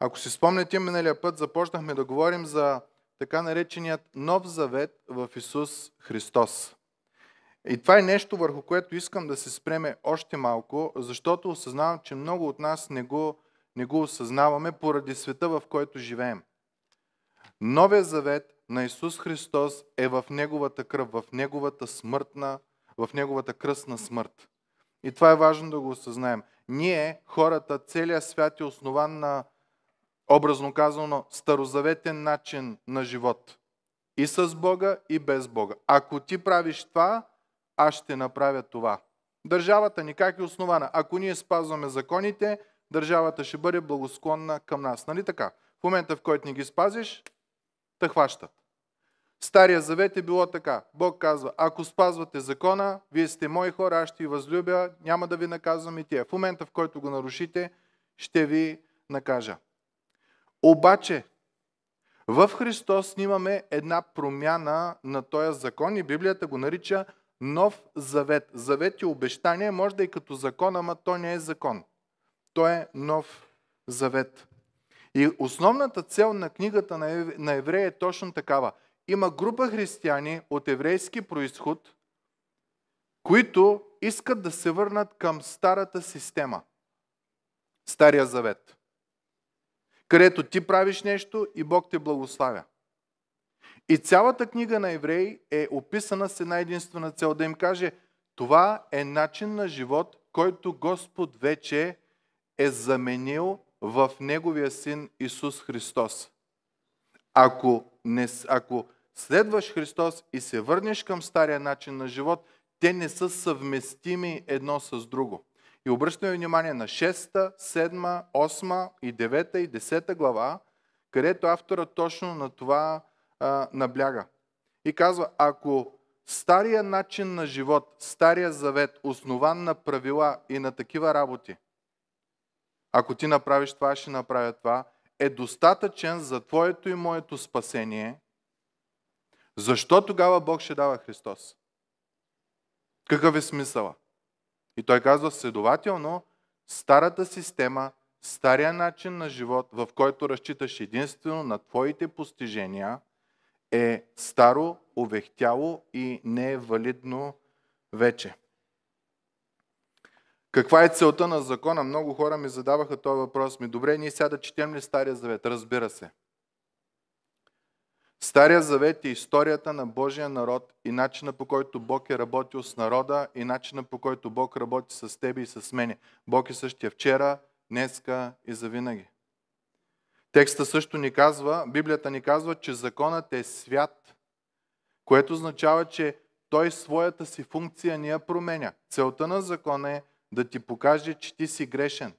Ако си спомняте, миналия път започнахме да говорим за така нареченият нов завет в Исус Христос. И това е нещо, върху което искам да се спреме още малко, защото осъзнавам, че много от нас не го, не го осъзнаваме поради света, в който живеем. Новия завет на Исус Христос е в Неговата кръв, в Неговата смъртна, в Неговата кръстна смърт. И това е важно да го осъзнаем. Ние, хората, целият свят е основан на образно казано, старозаветен начин на живот. И с Бога, и без Бога. Ако ти правиш това, аз ще направя това. Държавата никак е основана? Ако ние спазваме законите, държавата ще бъде благосклонна към нас. Нали така? В момента, в който не ги спазиш, те хващат. Стария завет е било така. Бог казва, ако спазвате закона, вие сте мои хора, аз ще ви възлюбя, няма да ви наказвам и тия. В момента, в който го нарушите, ще ви накажа. Обаче, в Христос снимаме една промяна на този закон и Библията го нарича нов завет. Завет и обещание може да е като закон, ама то не е закон. То е нов завет. И основната цел на книгата на Еврея е точно такава. Има група християни от еврейски происход, които искат да се върнат към старата система. Стария завет където ти правиш нещо и Бог те благославя. И цялата книга на евреи е описана с една единствена цел, да им каже, това е начин на живот, който Господ вече е заменил в Неговия Син Исус Христос. Ако, не, ако следваш Христос и се върнеш към стария начин на живот, те не са съвместими едно с друго. И обръщаме внимание на 6, 7, 8 и 9 и 10 глава, където автора точно на това а, набляга. И казва, ако стария начин на живот, стария завет, основан на правила и на такива работи, ако ти направиш това, ще направя това, е достатъчен за твоето и моето спасение, защо тогава Бог ще дава Христос? Какъв е смисълът? И той казва, следователно, старата система, стария начин на живот, в който разчиташ единствено на твоите постижения, е старо, увехтяло и не е валидно вече. Каква е целта на закона? Много хора ми задаваха този въпрос. Ми, добре, ние сега да четем ли Стария завет? Разбира се. Стария завет е историята на Божия народ и начина по който Бог е работил с народа и начина по който Бог работи с тебе и с мене. Бог е същия вчера, днеска и завинаги. Текста също ни казва, Библията ни казва, че законът е свят, което означава, че той своята си функция не я променя. Целта на закона е да ти покаже, че ти си грешен.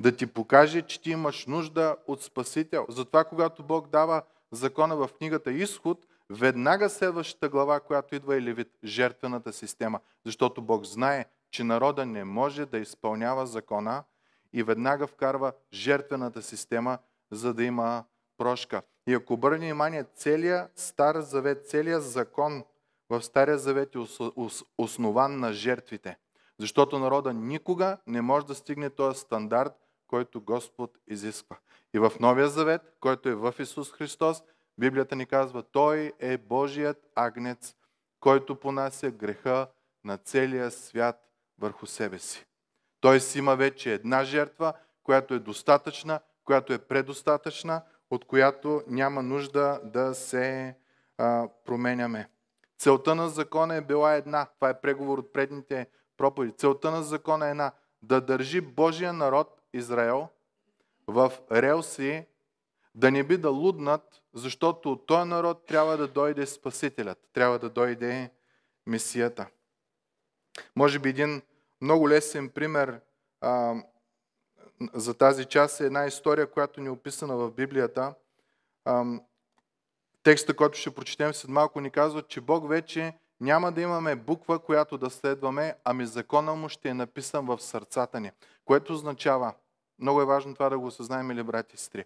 Да ти покаже, че ти имаш нужда от Спасител. Затова, когато Бог дава закона в книгата Изход, веднага следващата глава, която идва е Левит, жертвената система. Защото Бог знае, че народа не може да изпълнява закона и веднага вкарва жертвената система, за да има прошка. И ако обърне внимание, целият Стар Завет, целият закон в Стария Завет е основан на жертвите. Защото народа никога не може да стигне този стандарт, който Господ изисква. И в Новия Завет, който е в Исус Христос, Библията ни казва, Той е Божият агнец, който понася греха на целия свят върху себе си. Той си има вече една жертва, която е достатъчна, която е предостатъчна, от която няма нужда да се а, променяме. Целта на закона е била една. Това е преговор от предните проповеди. Целта на закона е една. Да държи Божия народ Израел в релси, да не би да луднат, защото от този народ трябва да дойде Спасителят, трябва да дойде Месията. Може би един много лесен пример а, за тази част е една история, която ни е описана в Библията. А, текста, който ще прочетем след малко, ни казва, че Бог вече няма да имаме буква, която да следваме, ами закона му ще е написан в сърцата ни. Което означава, много е важно това да го осъзнаем или брати и сестри.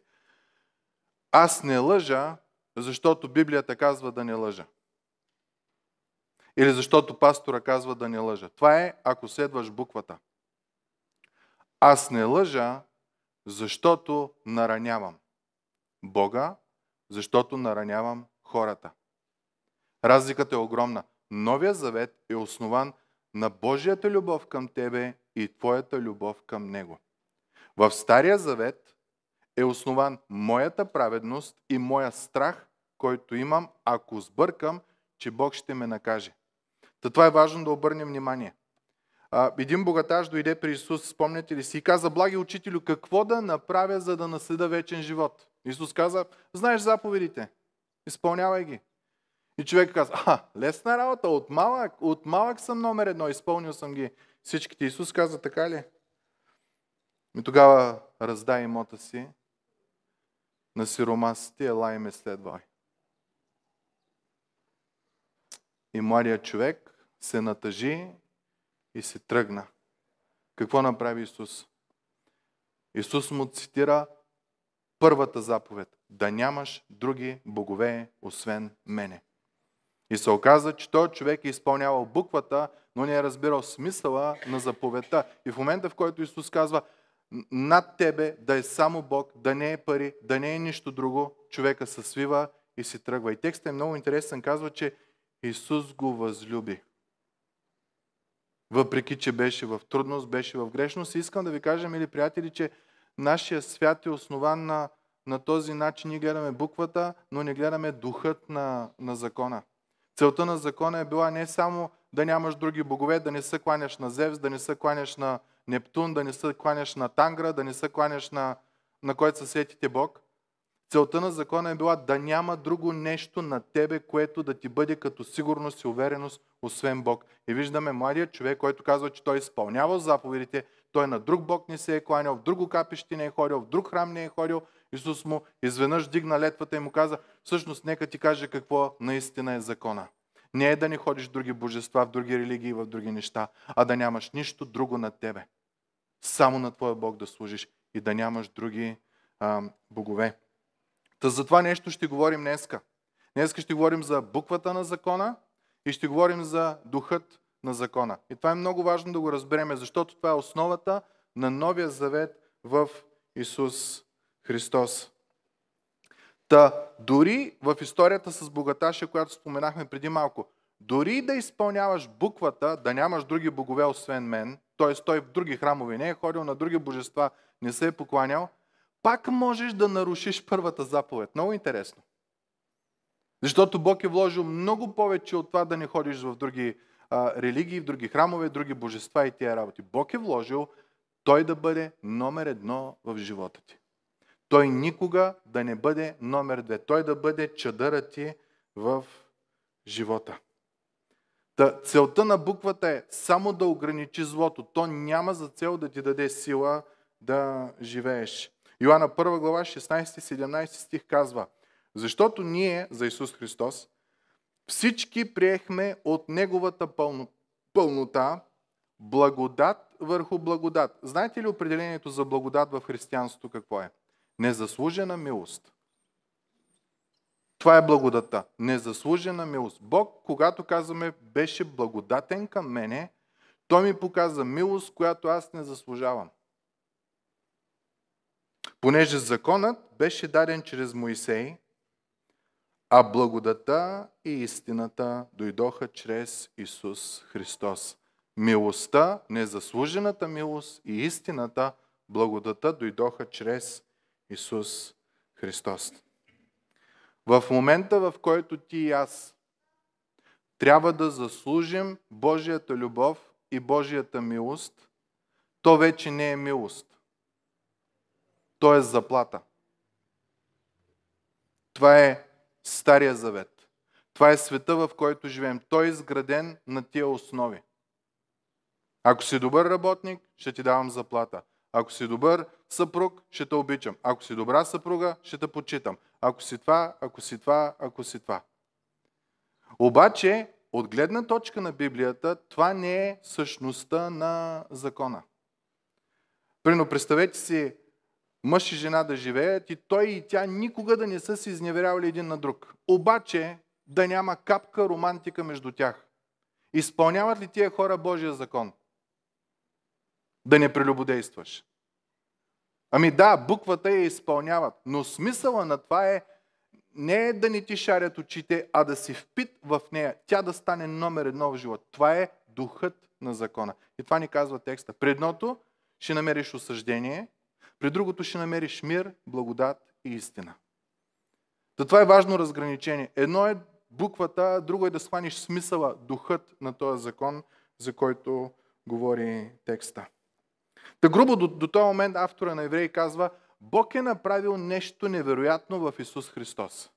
Аз не лъжа, защото Библията казва да не лъжа. Или защото пастора казва да не лъжа. Това е, ако следваш буквата. Аз не лъжа, защото наранявам Бога, защото наранявам хората. Разликата е огромна. Новия завет е основан на Божията любов към тебе и твоята любов към Него. В Стария завет е основан моята праведност и моя страх, който имам, ако сбъркам, че Бог ще ме накаже. Та това е важно да обърнем внимание. Един богатаж дойде при Исус, спомняте ли си, и каза, благи учителю, какво да направя, за да наследа вечен живот? Исус каза, знаеш заповедите, изпълнявай ги. И човек каза, а, лесна работа, от малък, от малък съм номер едно, изпълнил съм ги всичките. Исус каза, така ли? Ми тогава раздай имота си на сиромасите, ела и ме следвай. И младият човек се натъжи и се тръгна. Какво направи Исус? Исус му цитира първата заповед. Да нямаш други богове, освен мене. И се оказа, че той човек е изпълнявал буквата, но не е разбирал смисъла на заповедта. И в момента, в който Исус казва, над тебе да е само Бог, да не е пари, да не е нищо друго, човека се свива и си тръгва. И текстът е много интересен, казва, че Исус го възлюби. Въпреки, че беше в трудност, беше в грешност. И искам да ви кажа, мили приятели, че нашия свят е основан на, на този начин. Ние гледаме буквата, но не гледаме духът на, на закона. Целта на закона е била не само да нямаш други богове, да не се кланяш на Зевс, да не се кланяш на, Нептун, да не се кланяш на Тангра, да не се кланяш на, на който се сетите Бог. Целта на закона е била да няма друго нещо на тебе, което да ти бъде като сигурност и увереност, освен Бог. И виждаме младият човек, който казва, че той изпълнява заповедите, той на друг Бог не се е кланял, в друго капище не е ходил, в друг храм не е ходил. Исус му изведнъж дигна летвата и му каза, всъщност нека ти каже какво наистина е закона не е да не ходиш в други божества, в други религии, в други неща, а да нямаш нищо друго на тебе. Само на твоя Бог да служиш и да нямаш други а, богове. Та за това нещо ще говорим днеска. Днеска ще говорим за буквата на закона и ще говорим за духът на закона. И това е много важно да го разбереме, защото това е основата на Новия завет в Исус Христос. Та, дори в историята с богаташа, която споменахме преди малко, дори да изпълняваш буквата, да нямаш други богове освен мен, т.е. той в други храмове не е ходил, на други божества не се е покланял, пак можеш да нарушиш първата заповед. Много интересно. Защото Бог е вложил много повече от това да не ходиш в други а, религии, в други храмове, други божества и тия работи. Бог е вложил той да бъде номер едно в живота ти. Той никога да не бъде номер две. Той да бъде чадъра ти в живота. Та, целта на буквата е само да ограничи злото. То няма за цел да ти даде сила да живееш. Йоанна 1 глава 16-17 стих казва Защото ние, за Исус Христос, всички приехме от Неговата пълно, пълнота благодат върху благодат. Знаете ли определението за благодат в християнството какво е? Незаслужена милост. Това е благодата. Незаслужена милост. Бог, когато казваме, беше благодатен към мене, той ми показа милост, която аз не заслужавам. Понеже законът беше даден чрез Моисей, а благодата и истината дойдоха чрез Исус Христос. Милостта, незаслужената милост и истината, благодата дойдоха чрез Исус Христос. В момента, в който ти и аз трябва да заслужим Божията любов и Божията милост, то вече не е милост. То е заплата. Това е Стария завет. Това е света, в който живеем. Той е изграден на тия основи. Ако си добър работник, ще ти давам заплата. Ако си добър съпруг, ще те обичам. Ако си добра съпруга, ще те почитам. Ако си това, ако си това, ако си това. Обаче, от гледна точка на Библията, това не е същността на закона. Прино, представете си мъж и жена да живеят и той и тя никога да не са се изневерявали един на друг. Обаче да няма капка романтика между тях. Изпълняват ли тия хора Божия закон? Да не прелюбодействаш. Ами да, буквата я изпълняват, но смисъла на това е не е да ни ти шарят очите, а да си впит в нея, тя да стане номер едно в живота. Това е духът на закона. И това ни казва текста. При едното ще намериш осъждение, при другото ще намериш мир, благодат и истина. Та това е важно разграничение. Едно е буквата, друго е да схваниш смисъла, духът на този закон, за който говори текста. Та грубо до, до този момент автора на Евреи казва, Бог е направил нещо невероятно в Исус Христос.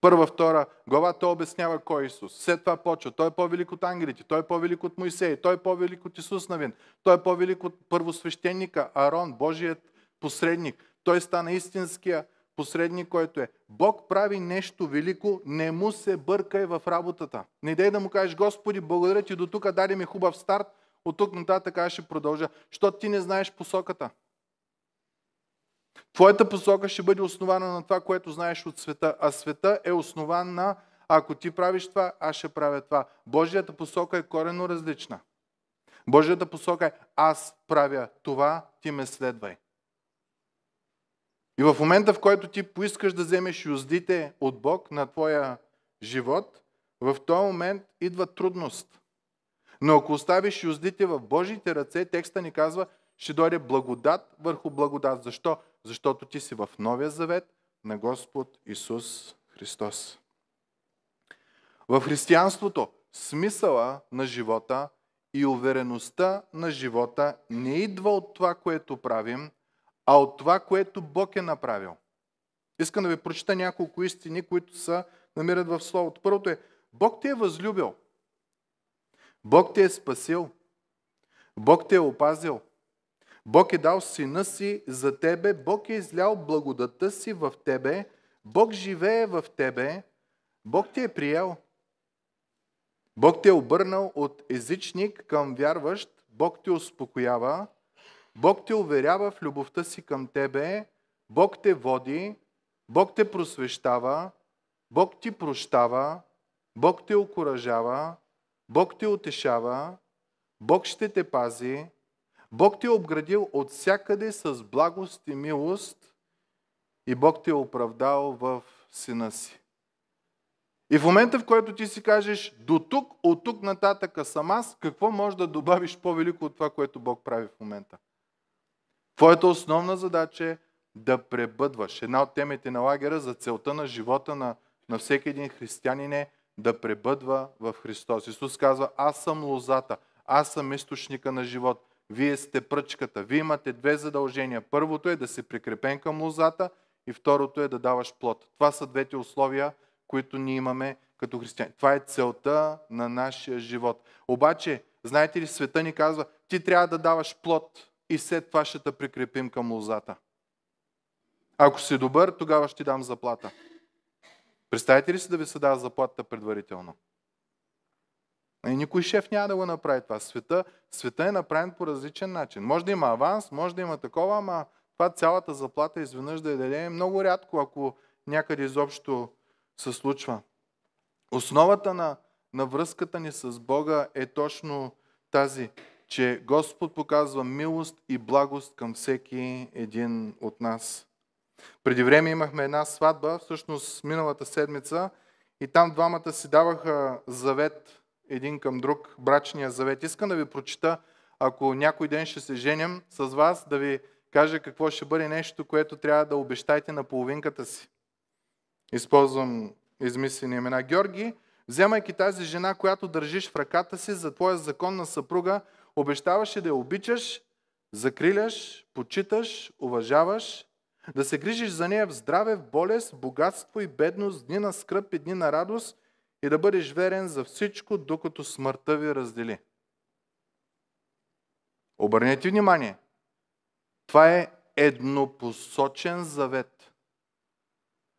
Първа, втора глава той обяснява кой е Исус. След това почва. Той е по-велик от ангелите, той е по-велик от Моисей, той е по-велик от Исус Навин, той е по-велик от първосвещеника Арон, Божият посредник. Той стана истинския посредник, който е. Бог прави нещо велико, не му се бъркай в работата. Не дай да му кажеш, Господи, благодаря ти до тук, даде ми хубав старт, от тук нататък аз ще продължа, защото ти не знаеш посоката. Твоята посока ще бъде основана на това, което знаеш от света, а света е основан на ако ти правиш това, аз ще правя това. Божията посока е коренно различна. Божията посока е аз правя това, ти ме следвай. И в момента, в който ти поискаш да вземеш юздите от Бог на твоя живот, в този момент идва трудност. Но ако оставиш юздите в Божиите ръце, текста ни казва, ще дойде благодат върху благодат. Защо? Защото ти си в Новия завет на Господ Исус Христос. В християнството смисъла на живота и увереността на живота не идва от това, което правим, а от това, което Бог е направил. Искам да ви прочита няколко истини, които са намират в Словото. Първото е, Бог ти е възлюбил – Бог те е спасил. Бог те е опазил. Бог е дал сина си за тебе. Бог е излял благодата си в тебе. Бог живее в тебе. Бог те е приел. Бог те е обърнал от езичник към вярващ. Бог те успокоява. Бог те уверява в любовта си към тебе. Бог те води. Бог те просвещава. Бог ти прощава. Бог те окоръжава. Бог те утешава, Бог ще те пази, Бог те е обградил от всякъде с благост и милост и Бог те е оправдал в сина си. И в момента, в който ти си кажеш, до тук, от тук нататъка съм аз, какво можеш да добавиш по-велико от това, което Бог прави в момента? Твоята основна задача е да пребъдваш. Една от темите на лагера за целта на живота на, на всеки един християнин е да пребъдва в Христос. Исус казва, аз съм лозата, аз съм източника на живот, вие сте пръчката, вие имате две задължения. Първото е да си прикрепен към лозата и второто е да даваш плод. Това са двете условия, които ние имаме като християни. Това е целта на нашия живот. Обаче, знаете ли, света ни казва, ти трябва да даваш плод и след това ще те прикрепим към лозата. Ако си добър, тогава ще ти дам заплата. Представете ли си да ви се дава заплатата предварително? И никой шеф няма да го направи това. Света, света е направен по различен начин. Може да има аванс, може да има такова, ама това цялата заплата изведнъж да я даде е много рядко, ако някъде изобщо се случва. Основата на, на връзката ни с Бога е точно тази, че Господ показва милост и благост към всеки един от нас. Преди време имахме една сватба, всъщност миналата седмица, и там двамата си даваха завет един към друг, брачния завет. Искам да ви прочита, ако някой ден ще се женим с вас, да ви кажа какво ще бъде нещо, което трябва да обещайте на половинката си. Използвам измислени имена. Георги, вземайки тази жена, която държиш в ръката си за твоя законна съпруга, обещаваше да я обичаш, закриляш, почиташ, уважаваш да се грижиш за нея в здраве, в болест, в богатство и бедност, дни на скръп и дни на радост и да бъдеш верен за всичко, докато смъртта ви раздели. Обърнете внимание. Това е еднопосочен завет.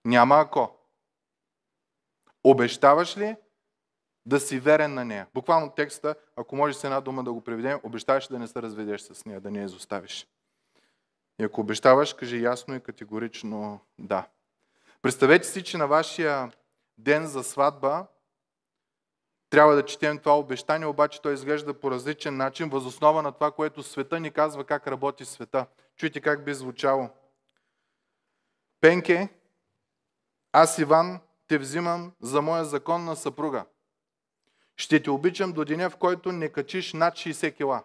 Няма ако. Обещаваш ли да си верен на нея? Буквално текста, ако можеш с една дума да го преведем, обещаваш да не се разведеш с нея, да не я изоставиш. И ако обещаваш, кажи ясно и категорично да. Представете си, че на вашия ден за сватба трябва да четем това обещание, обаче то изглежда по различен начин, възоснова на това, което света ни казва как работи света. Чуйте как би звучало. Пенке, аз Иван те взимам за моя законна съпруга. Ще те обичам до деня, в който не качиш над 60 кила.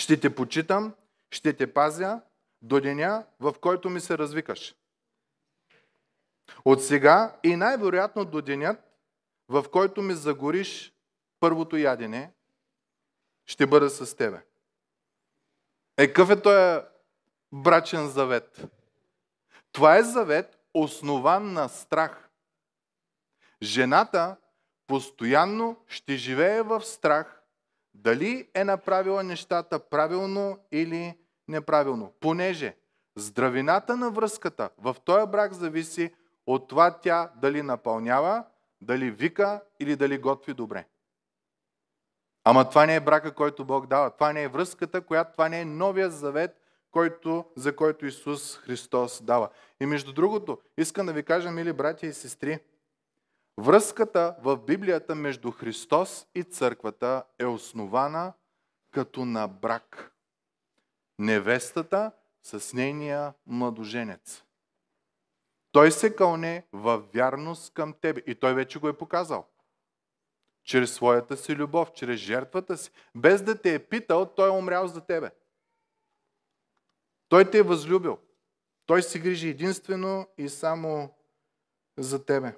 Ще те почитам, ще те пазя до деня, в който ми се развикаш. От сега и най-вероятно до денят, в който ми загориш първото ядене, ще бъда с тебе. Е, какъв е този брачен завет? Това е завет, основан на страх. Жената постоянно ще живее в страх дали е направила нещата правилно или неправилно. Понеже здравината на връзката в този брак зависи от това тя дали напълнява, дали вика или дали готви добре. Ама това не е брака, който Бог дава. Това не е връзката, която, това не е новия завет, който, за който Исус Христос дава. И между другото, искам да ви кажа, мили братя и сестри, Връзката в Библията между Христос и църквата е основана като на брак. Невестата с нейния младоженец. Той се кълне в вярност към тебе и той вече го е показал. Чрез своята си любов, чрез жертвата си. Без да те е питал, той е умрял за тебе. Той те е възлюбил. Той се грижи единствено и само за тебе.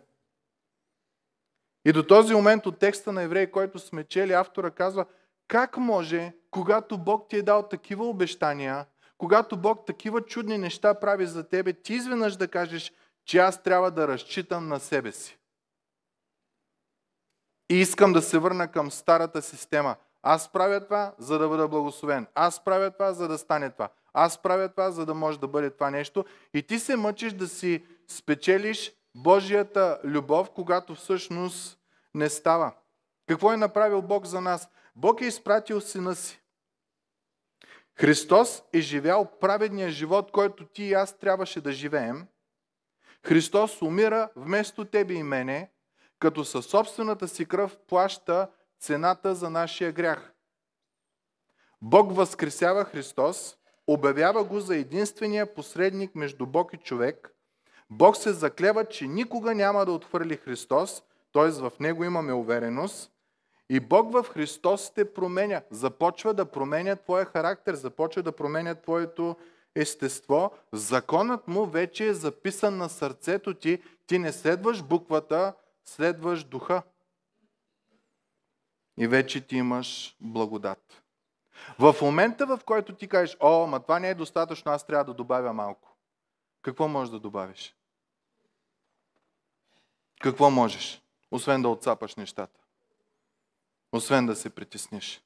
И до този момент от текста на евреи, който сме чели, автора казва, как може, когато Бог ти е дал такива обещания, когато Бог такива чудни неща прави за тебе, ти изведнъж да кажеш, че аз трябва да разчитам на себе си. И искам да се върна към старата система. Аз правя това, за да бъда благословен. Аз правя това, за да стане това. Аз правя това, за да може да бъде това нещо. И ти се мъчиш да си спечелиш Божията любов, когато всъщност не става. Какво е направил Бог за нас? Бог е изпратил сина си. Христос е живял праведния живот, който ти и аз трябваше да живеем. Христос умира вместо тебе и мене, като със собствената си кръв плаща цената за нашия грях. Бог възкресява Христос, обявява го за единствения посредник между Бог и човек. Бог се заклева, че никога няма да отхвърли Христос, т.е. в Него имаме увереност. И Бог в Христос те променя, започва да променя твоя характер, започва да променя твоето естество. Законът му вече е записан на сърцето ти. Ти не следваш буквата, следваш духа. И вече ти имаш благодат. В момента, в който ти кажеш, о, ма това не е достатъчно, аз трябва да добавя малко. Какво можеш да добавиш? Какво можеш? освен да отцапаш нещата. Освен да се притесниш.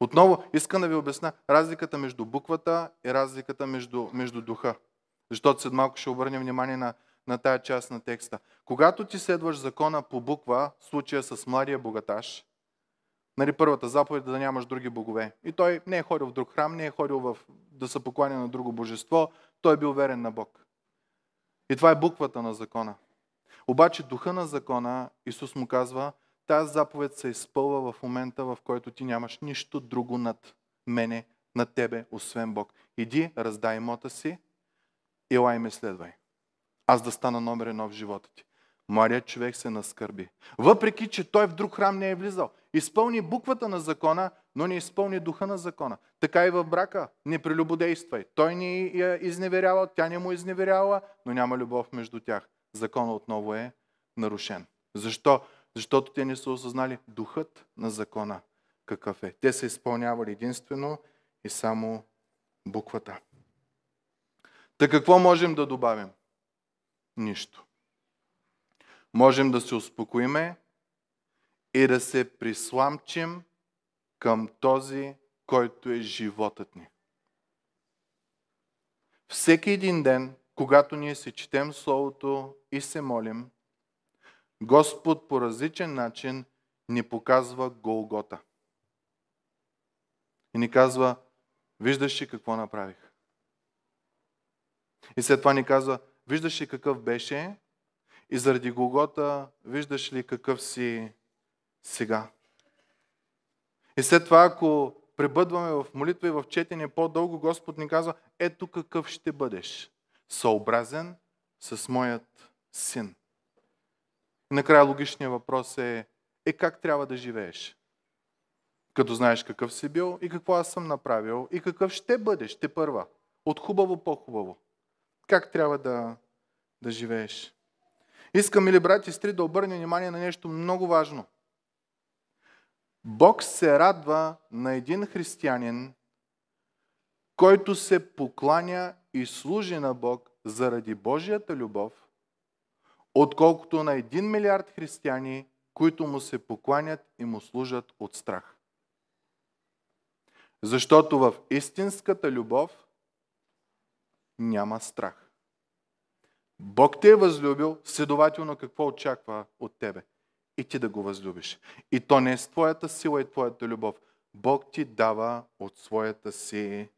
Отново искам да ви обясня разликата между буквата и разликата между, между духа. Защото след малко ще обърнем внимание на, на тая част на текста. Когато ти следваш закона по буква, случая с младия богаташ, нали, първата заповед е да нямаш други богове. И той не е ходил в друг храм, не е ходил в, да се покланя на друго божество, той е бил верен на Бог. И това е буквата на закона. Обаче духа на закона, Исус му казва, тази заповед се изпълва в момента, в който ти нямаш нищо друго над мене, над тебе, освен Бог. Иди, раздай имота си, и лай ме следвай. Аз да стана номер едно в живота ти. Младият човек се наскърби. Въпреки, че той в друг храм не е влизал. Изпълни буквата на закона, но не изпълни духа на закона. Така и в брака. Не прелюбодействай. Той не я е изневерява, тя не му е изневерява, но няма любов между тях закона отново е нарушен. Защо? Защото те не са осъзнали духът на закона какъв е. Те са изпълнявали единствено и само буквата. Та какво можем да добавим? Нищо. Можем да се успокоиме и да се присламчим към този, който е животът ни. Всеки един ден когато ние се четем Словото и се молим, Господ по различен начин ни показва Голгота. И ни казва, виждаш ли какво направих. И след това ни казва, виждаш ли какъв беше и заради Голгота виждаш ли какъв си сега. И след това, ако пребъдваме в молитва и в четене по-дълго, Господ ни казва, ето какъв ще бъдеш съобразен с моят син. Накрая логичният въпрос е, е как трябва да живееш? Като знаеш какъв си бил и какво аз съм направил и какъв ще бъдеш, ще първа. От хубаво по-хубаво. Как трябва да, да живееш? Искам, мили брати и сестри, да обърнем внимание на нещо много важно. Бог се радва на един християнин, който се покланя и служи на Бог заради Божията любов, отколкото на един милиард християни, които му се покланят и му служат от страх. Защото в истинската любов няма страх. Бог те е възлюбил, следователно какво очаква от тебе? И ти да го възлюбиш. И то не е с твоята сила и твоята любов. Бог ти дава от своята си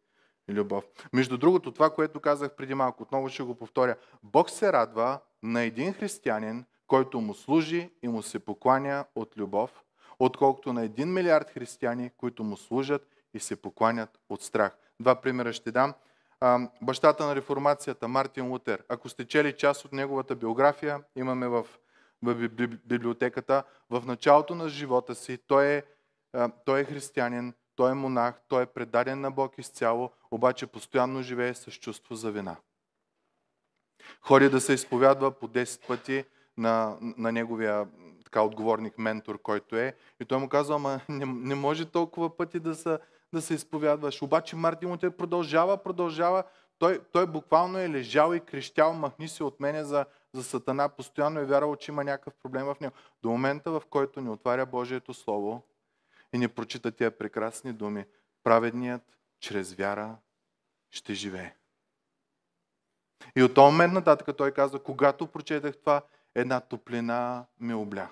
любов. Между другото, това, което казах преди малко, отново ще го повторя. Бог се радва на един християнин, който му служи и му се покланя от любов, отколкото на един милиард християни, които му служат и се покланят от страх. Два примера ще дам. Бащата на реформацията, Мартин Лутер. Ако сте чели част от неговата биография, имаме в, в библиотеката, в началото на живота си той е, той е християнин, той е монах, той е предаден на Бог изцяло, обаче постоянно живее с чувство за вина. Ходи да се изповядва по 10 пъти на, на неговия така отговорник, ментор, който е. И той му казва, ама не, не може толкова пъти да се, да се изповядваш. Обаче Мартин те продължава, продължава. Той, той буквално е лежал и крещял, махни се от мене за, за Сатана. Постоянно е вярвал, че има някакъв проблем в него. До момента, в който ни отваря Божието Слово и ни прочита тия прекрасни думи. Праведният чрез вяра ще живее. И от този момент нататък той каза, когато прочетах това, една топлина ме обля.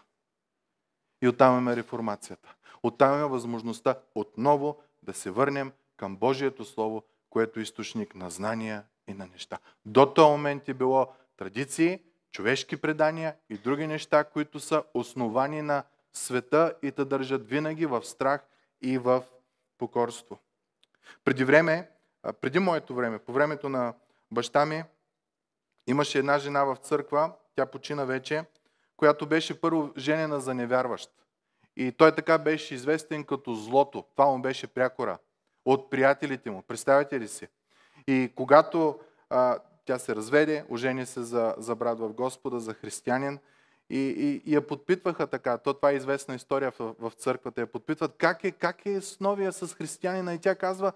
И оттам имаме реформацията. Оттам имаме възможността отново да се върнем към Божието Слово, което е източник на знания и на неща. До този момент е било традиции, човешки предания и други неща, които са основани на света и те държат винаги в страх и в покорство. Преди време, преди моето време, по времето на баща ми, имаше една жена в църква, тя почина вече, която беше първо женена за невярващ. И той така беше известен като злото. Това му беше прякора от приятелите му. Представете ли си? И когато а, тя се разведе, ожени се за, за брат в Господа, за християнин, и, и, и я подпитваха така. То това е известна история в, в църквата. Я подпитват как е, как е с новия, с християнина. И тя казва,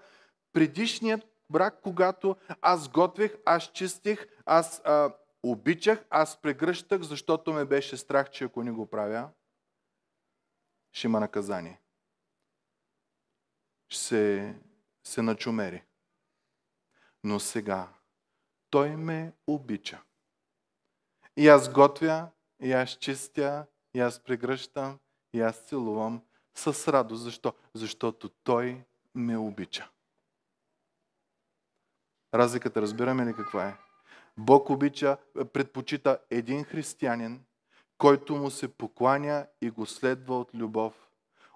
предишният брак, когато аз готвих, аз чистих, аз а, обичах, аз прегръщах, защото ме беше страх, че ако не го правя, ще има наказание. Ще се, се начумери. Но сега той ме обича. И аз готвя, и аз чистя, и аз прегръщам, и аз целувам с радост. Защо? Защото Той ме обича. Разликата разбираме ли каква е? Бог обича, предпочита един християнин, който му се покланя и го следва от любов,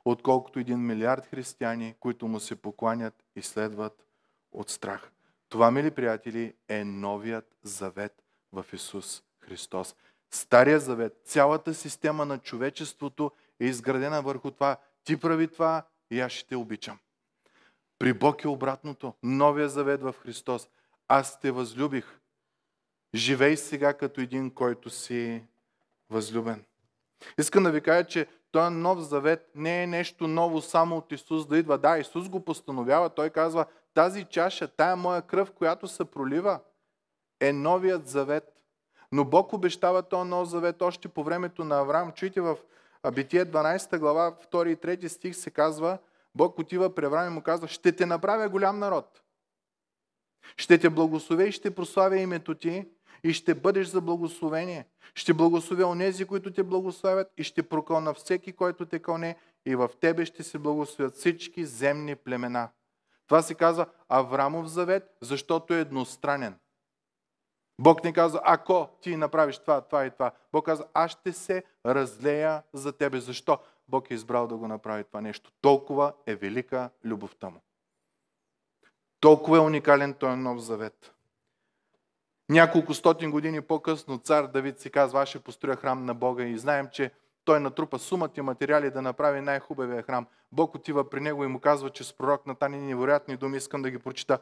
отколкото един милиард християни, които му се покланят и следват от страх. Това, мили приятели, е новият завет в Исус Христос. Стария завет, цялата система на човечеството е изградена върху това. Ти прави това и аз ще те обичам. При Бог е обратното. Новия завет в Христос. Аз те възлюбих. Живей сега като един, който си възлюбен. Искам да ви кажа, че този нов завет не е нещо ново само от Исус да идва. Да, Исус го постановява. Той казва, тази чаша, тая моя кръв, която се пролива, е новият завет но Бог обещава този нов завет още по времето на Авраам. Чуйте в Битие 12 глава 2 и 3 стих се казва, Бог отива при Авраам и му казва, ще те направя голям народ. Ще те благословя и ще прославя името ти и ще бъдеш за благословение. Ще благословя онези, които те благославят и ще прокълна всеки, който те кълне и в тебе ще се благословят всички земни племена. Това се казва Аврамов завет, защото е едностранен. Бог не казва, ако ти направиш това, това и това. Бог казва, аз ще се разлея за тебе. Защо? Бог е избрал да го направи това нещо. Толкова е велика любовта му. Толкова е уникален Той нов завет. Няколко стотин години по-късно цар Давид си казва, аз ще построя храм на Бога и знаем, че той натрупа сумата и материали да направи най-хубавия храм. Бог отива при него и му казва, че с пророк Натани невероятни думи искам да ги прочита.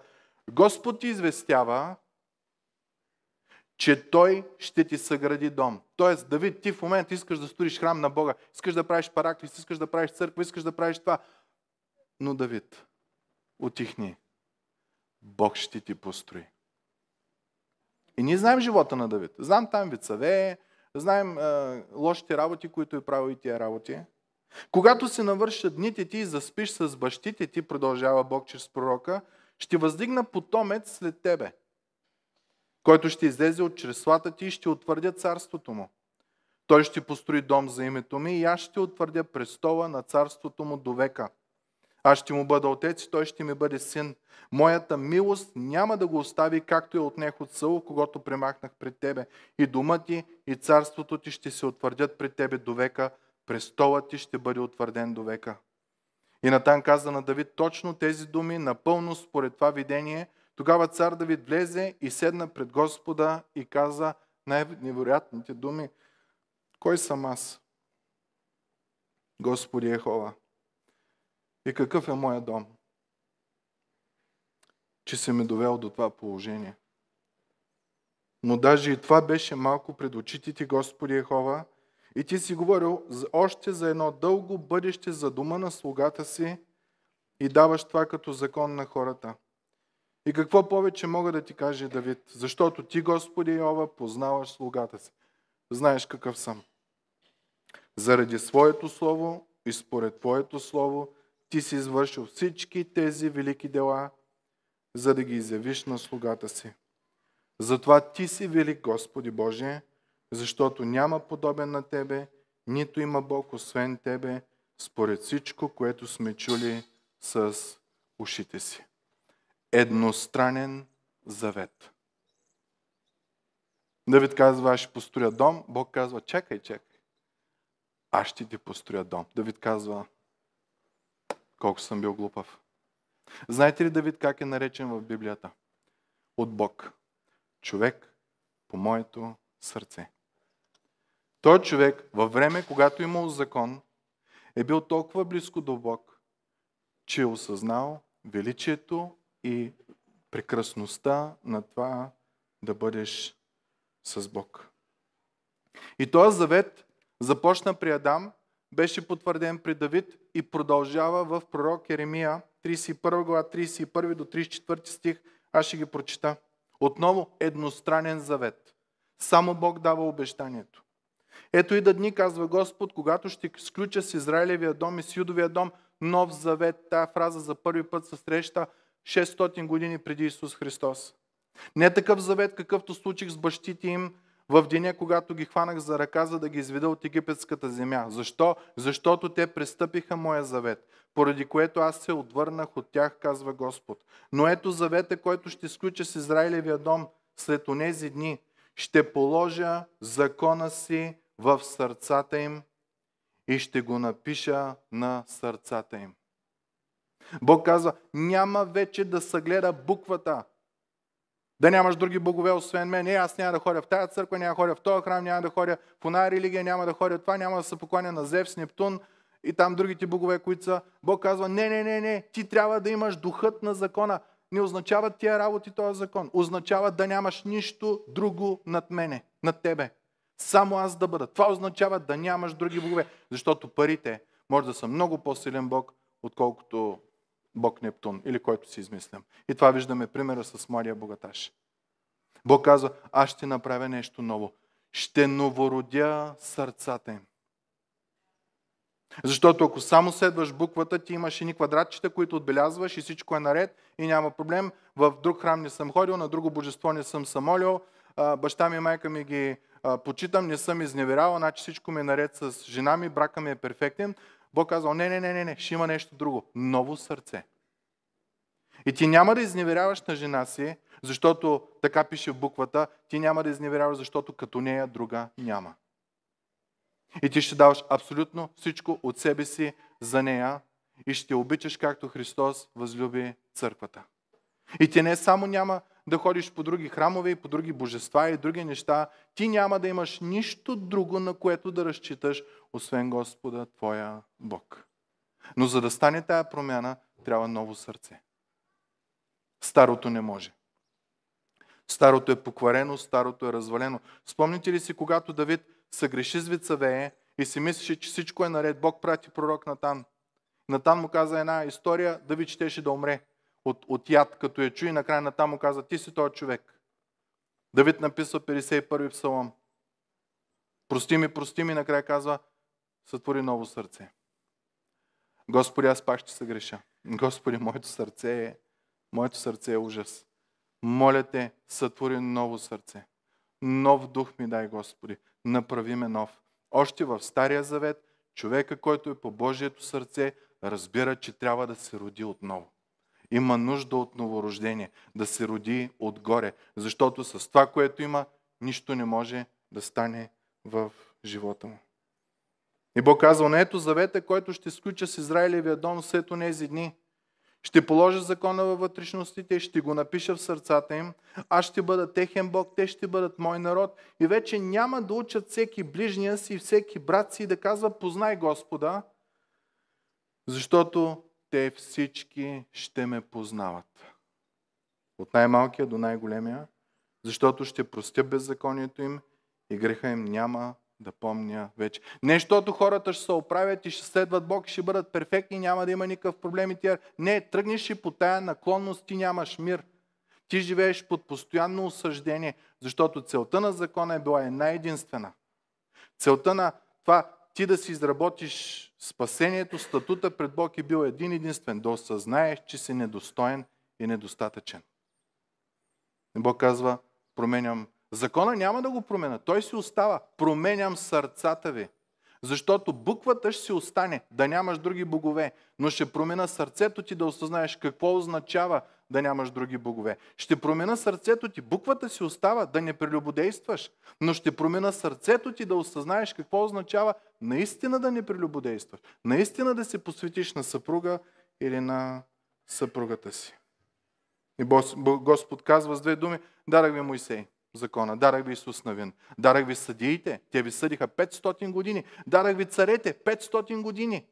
Господ ти известява, че Той ще ти съгради дом. Тоест, Давид, ти в момента искаш да сториш храм на Бога, искаш да правиш параклис, искаш да правиш църква, искаш да правиш това. Но Давид, отихни. Бог ще ти построи. И ние знаем живота на Давид. Знам там вицаве, знаем е, лошите работи, които е правил и тия работи. Когато се навършат дните ти и заспиш с бащите ти, продължава Бог чрез пророка, ще въздигна потомец след тебе – който ще излезе от чреслата ти и ще утвърдя царството му. Той ще построи дом за името ми и аз ще утвърдя престола на царството му до века. Аз ще му бъда отец и той ще ми бъде син. Моята милост няма да го остави, както е от отнех от Саул, когато премахнах пред тебе. И дума ти, и царството ти ще се утвърдят пред тебе до века. Престолът ти ще бъде утвърден до века. И Натан каза на Давид точно тези думи, напълно според това видение – тогава цар Давид влезе и седна пред Господа и каза най-невероятните думи. Кой съм аз? Господи Ехова. И какъв е моя дом? Че си ме довел до това положение. Но даже и това беше малко пред очите ти, Господи Ехова, и ти си говорил още за едно дълго бъдеще за дома на слугата си и даваш това като закон на хората. И какво повече мога да ти кажа, Давид? Защото ти, Господи Йова, познаваш слугата си. Знаеш какъв съм. Заради своето слово и според твоето слово ти си извършил всички тези велики дела, за да ги изявиш на слугата си. Затова ти си велик, Господи Божие, защото няма подобен на Тебе, нито има Бог освен Тебе, според всичко, което сме чули с ушите си едностранен завет. Давид казва, аз ще построя дом. Бог казва, чакай, чакай. Аз ще ти построя дом. Давид казва, колко съм бил глупав. Знаете ли Давид как е наречен в Библията? От Бог. Човек по моето сърце. Той човек във време, когато е имал закон, е бил толкова близко до Бог, че е осъзнал величието и прекрасността на това да бъдеш с Бог. И този завет започна при Адам, беше потвърден при Давид и продължава в пророк Еремия 31 глава 31 до 34 стих. Аз ще ги прочита. Отново едностранен завет. Само Бог дава обещанието. Ето и да дни, казва Господ, когато ще сключа с Израилевия дом и с Юдовия дом нов завет. Тая фраза за първи път се среща 600 години преди Исус Христос. Не такъв завет, какъвто случих с бащите им в деня, когато ги хванах за ръка, за да ги изведа от египетската земя. Защо? Защото те престъпиха моя завет, поради което аз се отвърнах от тях, казва Господ. Но ето завета, който ще сключа с Израилевия дом след онези дни. Ще положа закона си в сърцата им и ще го напиша на сърцата им. Бог казва, няма вече да се гледа буквата. Да нямаш други богове, освен мен. Не, аз няма да ходя в тая църква, няма да ходя в този храм, няма да ходя в оная религия, няма да ходя в това, няма да се покланя на Зевс, Нептун и там другите богове, които са. Бог казва, не, не, не, не, ти трябва да имаш духът на закона. Не означава тия работи този закон. Означава да нямаш нищо друго над мене, над тебе. Само аз да бъда. Това означава да нямаш други богове. Защото парите може да са много по-силен Бог, отколкото бог Нептун или който си измислям. И това виждаме примера с младия богаташ. Бог казва, аз ще направя нещо ново. Ще новородя сърцата им. Защото ако само следваш буквата, ти имаш и ни квадратчета, които отбелязваш и всичко е наред и няма проблем. В друг храм не съм ходил, на друго божество не съм самолил, баща ми и майка ми ги почитам, не съм изневерявал, значи всичко ми е наред с жена ми, брака ми е перфектен. Бог казал, не, не, не, не, не, ще има нещо друго. Ново сърце. И ти няма да изневеряваш на жена си, защото така пише в буквата, ти няма да изневеряваш, защото като нея друга няма. И ти ще даваш абсолютно всичко от себе си за нея и ще обичаш както Христос възлюби църквата. И ти не само няма да ходиш по други храмове и по други божества и други неща, ти няма да имаш нищо друго, на което да разчиташ, освен Господа, твоя Бог. Но за да стане тая промяна, трябва ново сърце. Старото не може. Старото е покварено, старото е развалено. Спомните ли си, когато Давид съгреши с Вицавее и си мислеше, че всичко е наред, Бог прати пророк Натан. Натан му каза една история, Давид щеше да умре от, от яд, като я чу и накрая натам му каза, ти си този човек. Давид написва 51 псалом. Прости ми, прости ми, накрая казва, сътвори ново сърце. Господи, аз пак ще се греша. Господи, моето сърце е, моето сърце е ужас. Моля те, сътвори ново сърце. Нов дух ми дай, Господи. Направи ме нов. Още в Стария Завет, човека, който е по Божието сърце, разбира, че трябва да се роди отново има нужда от новорождение, да се роди отгоре, защото с това, което има, нищо не може да стане в живота му. И Бог казва, на ето завета, който ще сключа с Израилевия дом след тези дни. Ще положа закона във вътрешностите, ще го напиша в сърцата им. Аз ще бъда техен Бог, те ще бъдат мой народ. И вече няма да учат всеки ближния си, всеки брат си да казва, познай Господа, защото те всички ще ме познават. От най-малкия до най-големия, защото ще простя беззаконието им и греха им няма да помня вече. Не, защото хората ще се оправят и ще следват Бог и ще бъдат перфектни, няма да има никакъв проблем и тя. Не, тръгнеш и по тая наклонност, ти нямаш мир. Ти живееш под постоянно осъждение, защото целта на закона е била една единствена. Целта на това ти да си изработиш спасението, статута пред Бог е бил един единствен, да осъзнаеш, че си недостоен и недостатъчен. И Бог казва, променям. Закона няма да го променя, той си остава. Променям сърцата ви. Защото буквата ще си остане, да нямаш други богове, но ще промена сърцето ти да осъзнаеш какво означава да нямаш други богове. Ще промена сърцето ти. Буквата си остава да не прелюбодействаш, но ще промена сърцето ти да осъзнаеш какво означава наистина да не прелюбодействаш. Наистина да се посветиш на съпруга или на съпругата си. И Господ казва с две думи, дарах ви Моисей закона, дарах ви Исус Навин, дарах ви съдиите, те ви съдиха 500 години, дарах ви царете 500 години.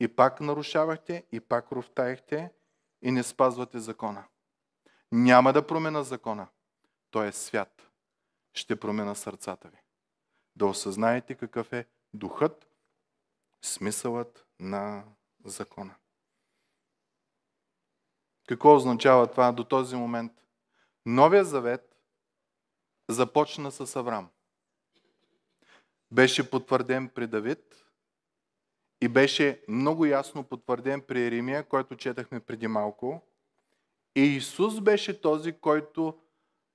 И пак нарушавахте, и пак ровтаяхте, и не спазвате закона. Няма да промена закона. Той е свят. Ще промена сърцата ви. Да осъзнаете какъв е духът, смисълът на закона. Какво означава това до този момент? Новия завет започна с Аврам. Беше потвърден при Давид – и беше много ясно потвърден при Еремия, който четахме преди малко. И Исус беше този, който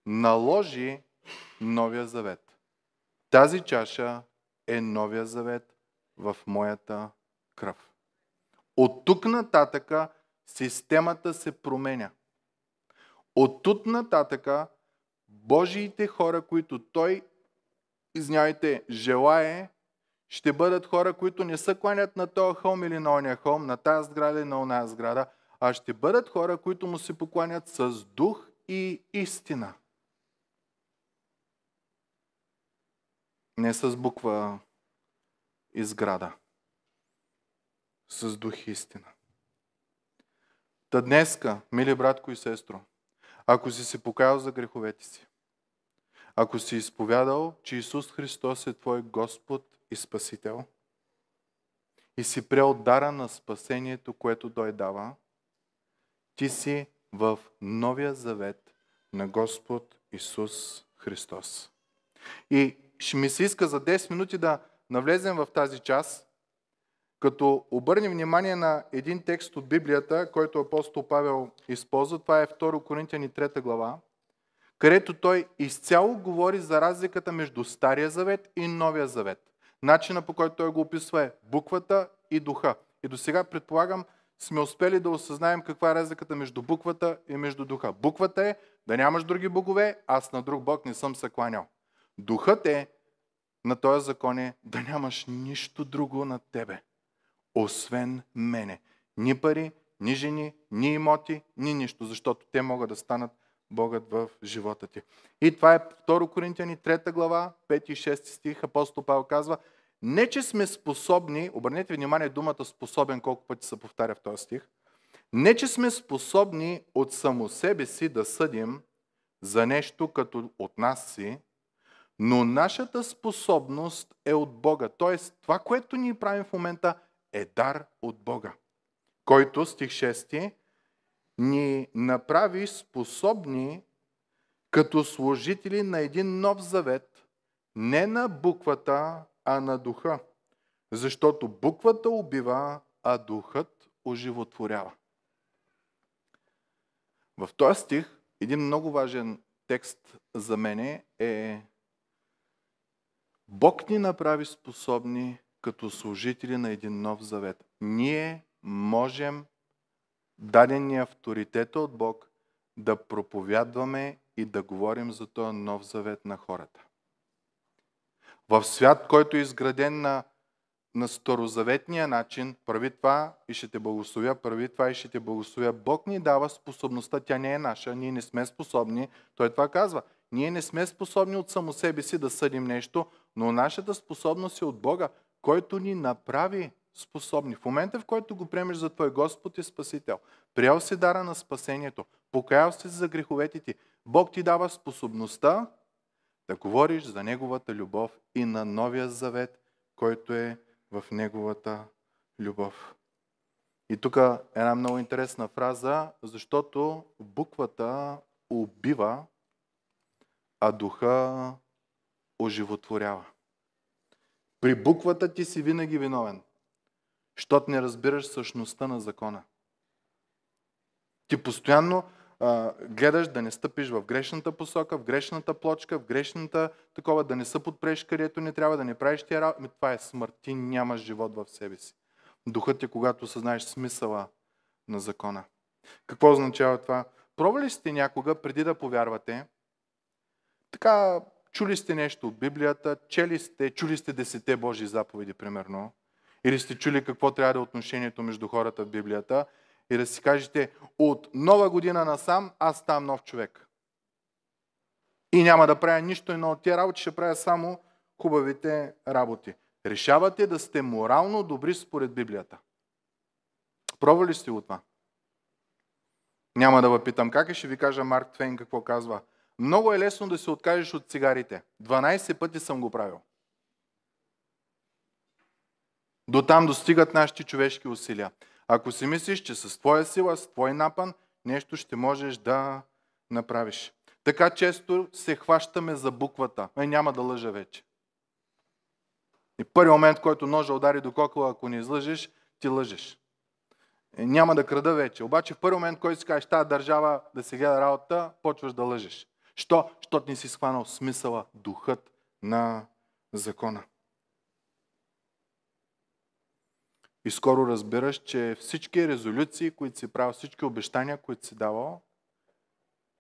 наложи Новия завет. Тази чаша е Новия завет в моята кръв. От тук нататъка системата се променя. От тук нататъка Божиите хора, които Той, изнявайте, желае ще бъдат хора, които не се кланят на този хълм или на ония хълм, на тази сграда или на оная сграда, а ще бъдат хора, които му се покланят с дух и истина. Не с буква и сграда. С дух и истина. Та днеска, мили братко и сестро, ако си се покаял за греховете си, ако си изповядал, че Исус Христос е твой Господ и Спасител и си преотдара дара на спасението, което Той дава, ти си в новия завет на Господ Исус Христос. И ще ми се иска за 10 минути да навлезем в тази част, като обърнем внимание на един текст от Библията, който апостол Павел използва. Това е 2 Коринтияни 3 глава, където той изцяло говори за разликата между Стария завет и Новия завет. Начина по който той го описва е буквата и духа. И до сега, предполагам, сме успели да осъзнаем каква е разликата между буквата и между духа. Буквата е да нямаш други богове, аз на друг бог не съм се кланял. Духът е на този закон е да нямаш нищо друго на тебе, освен мене. Ни пари, ни жени, ни имоти, ни нищо, защото те могат да станат Богът в живота ти. И това е 2 Коринтияни 3 глава, 5 и 6 стих. Апостол Павел казва, не че сме способни, обърнете внимание думата способен, колко пъти се повтаря в този стих, не че сме способни от само себе си да съдим за нещо като от нас си, но нашата способност е от Бога. Тоест, това, което ние правим в момента, е дар от Бога, който, стих 6, ни направи способни като служители на един нов завет, не на буквата, а на духа. Защото буквата убива, а духът оживотворява. В този стих един много важен текст за мене е Бог ни направи способни като служители на един нов завет. Ние можем Даден ни авторитета от Бог да проповядваме и да говорим за този нов завет на хората. В свят, който е изграден на, на старозаветния начин, прави това и ще те благословя, прави това и ще те благословя. Бог ни дава способността, тя не е наша, ние не сме способни. Той това казва. Ние не сме способни от само себе си да съдим нещо, но нашата способност е от Бога, който ни направи способни. В момента, в който го приемеш за Твой Господ и Спасител, приел си дара на спасението, покаял си за греховете ти, Бог ти дава способността да говориш за Неговата любов и на Новия Завет, който е в Неговата любов. И тук е една много интересна фраза, защото буквата убива, а духа оживотворява. При буквата ти си винаги виновен защото не разбираш същността на закона. Ти постоянно а, гледаш да не стъпиш в грешната посока, в грешната плочка, в грешната такова, да не се подпреш където не трябва, да не правиш тия работа. Ами, това е смърт. Ти нямаш живот в себе си. Духът е когато съзнаеш смисъла на закона. Какво означава това? Пробвали сте някога, преди да повярвате, така, чули сте нещо от Библията, чели сте, чули сте десете Божии заповеди, примерно, или сте чули какво трябва да е отношението между хората в Библията и да си кажете, от нова година насам аз ставам нов човек. И няма да правя нищо едно от тези работи, ще правя само хубавите работи. Решавате да сте морално добри според Библията. Пробвали сте го това? Няма да ви питам как и е, ще ви кажа Марк Твен какво казва. Много е лесно да се откажеш от цигарите. 12 пъти съм го правил. До там достигат нашите човешки усилия. Ако си мислиш, че с твоя сила, с твой напън, нещо ще можеш да направиш. Така често се хващаме за буквата. Ай е, няма да лъжа вече. И първи момент, който ножа удари до кокла, ако не излъжеш, ти лъжеш. И е, няма да крада вече. Обаче в първи момент, който си кажеш, тази държава да се гледа работа, почваш да лъжеш. Що? Щото не си схванал смисъла, духът на закона. И скоро разбираш, че всички резолюции, които си правил, всички обещания, които си давал,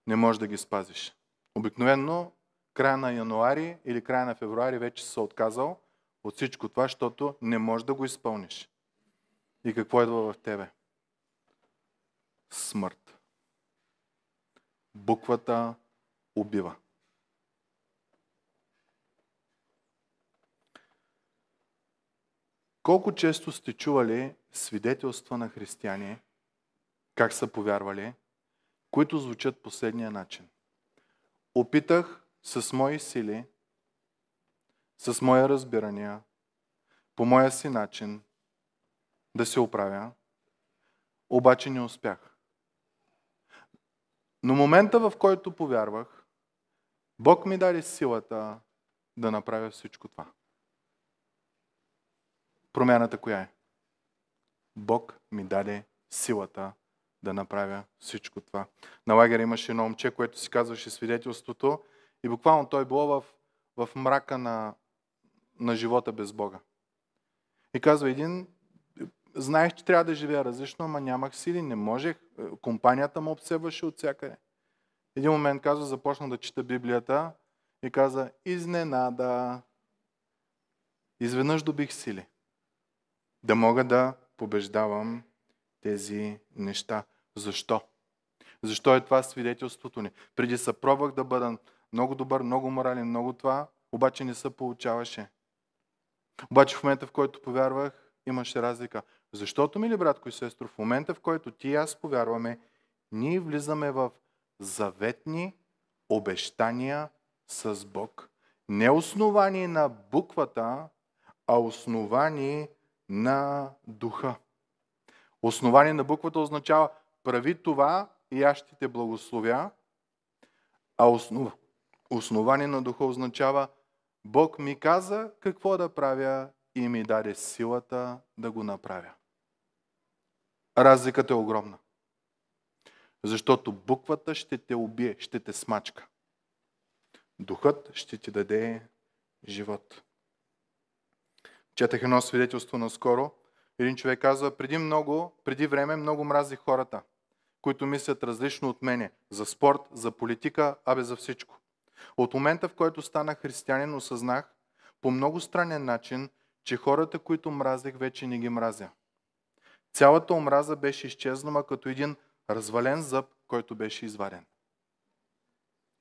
не можеш да ги спазиш. Обикновенно, края на януари или края на февруари вече си се отказал от всичко това, защото не можеш да го изпълниш. И какво идва в тебе? Смърт. Буквата убива. Колко често сте чували свидетелства на християни, как са повярвали, които звучат последния начин. Опитах с мои сили, с моя разбирания, по моя си начин да се оправя, обаче не успях. Но момента, в който повярвах, Бог ми даде силата да направя всичко това. Промяната коя е? Бог ми даде силата да направя всичко това. На лагера имаше едно момче, което си казваше свидетелството и буквално той било в, в мрака на, на живота без Бога. И казва един, знаех, че трябва да живея различно, ама нямах сили, не можех, компанията му обсебваше от всякъде. Един момент казва, започна да чита Библията и каза, изненада, изведнъж добих сили да мога да побеждавам тези неща. Защо? Защо е това свидетелството ни? Преди се пробвах да бъда много добър, много морален, много това, обаче не се получаваше. Обаче в момента, в който повярвах, имаше разлика. Защото, мили братко и сестро, в момента, в който ти и аз повярваме, ние влизаме в заветни обещания с Бог. Не основание на буквата, а основание на духа. Основание на буквата означава прави това и аз ще те благословя, а основ... основание на духа означава Бог ми каза какво да правя и ми даде силата да го направя. Разликата е огромна. Защото буквата ще те убие, ще те смачка. Духът ще ти даде живот. Четах едно свидетелство наскоро. Един човек казва, преди, много, преди време много мрази хората, които мислят различно от мене. За спорт, за политика, абе за всичко. От момента, в който станах християнин, осъзнах по много странен начин, че хората, които мразих, вече не ги мразя. Цялата омраза беше изчезнала като един развален зъб, който беше изваден.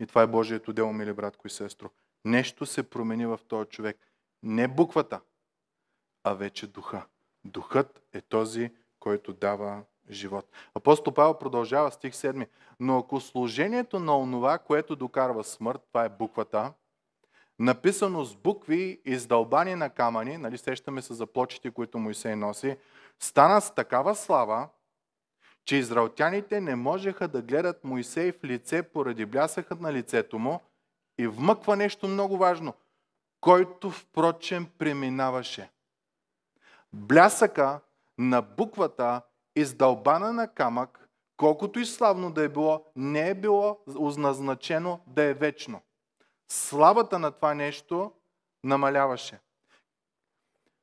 И това е Божието дело, мили братко и сестро. Нещо се промени в този човек. Не буквата, а вече духа. Духът е този, който дава живот. Апостол Павел продължава стих 7. Но ако служението на онова, което докарва смърт, това е буквата, написано с букви, издълбани на камъни, нали, сещаме се за плочите, които Моисей носи, стана с такава слава, че израелтяните не можеха да гледат Моисей в лице поради блясъка на лицето му и вмъква нещо много важно, който впрочем преминаваше блясъка на буквата, издълбана на камък, колкото и славно да е било, не е било означено да е вечно. Славата на това нещо намаляваше.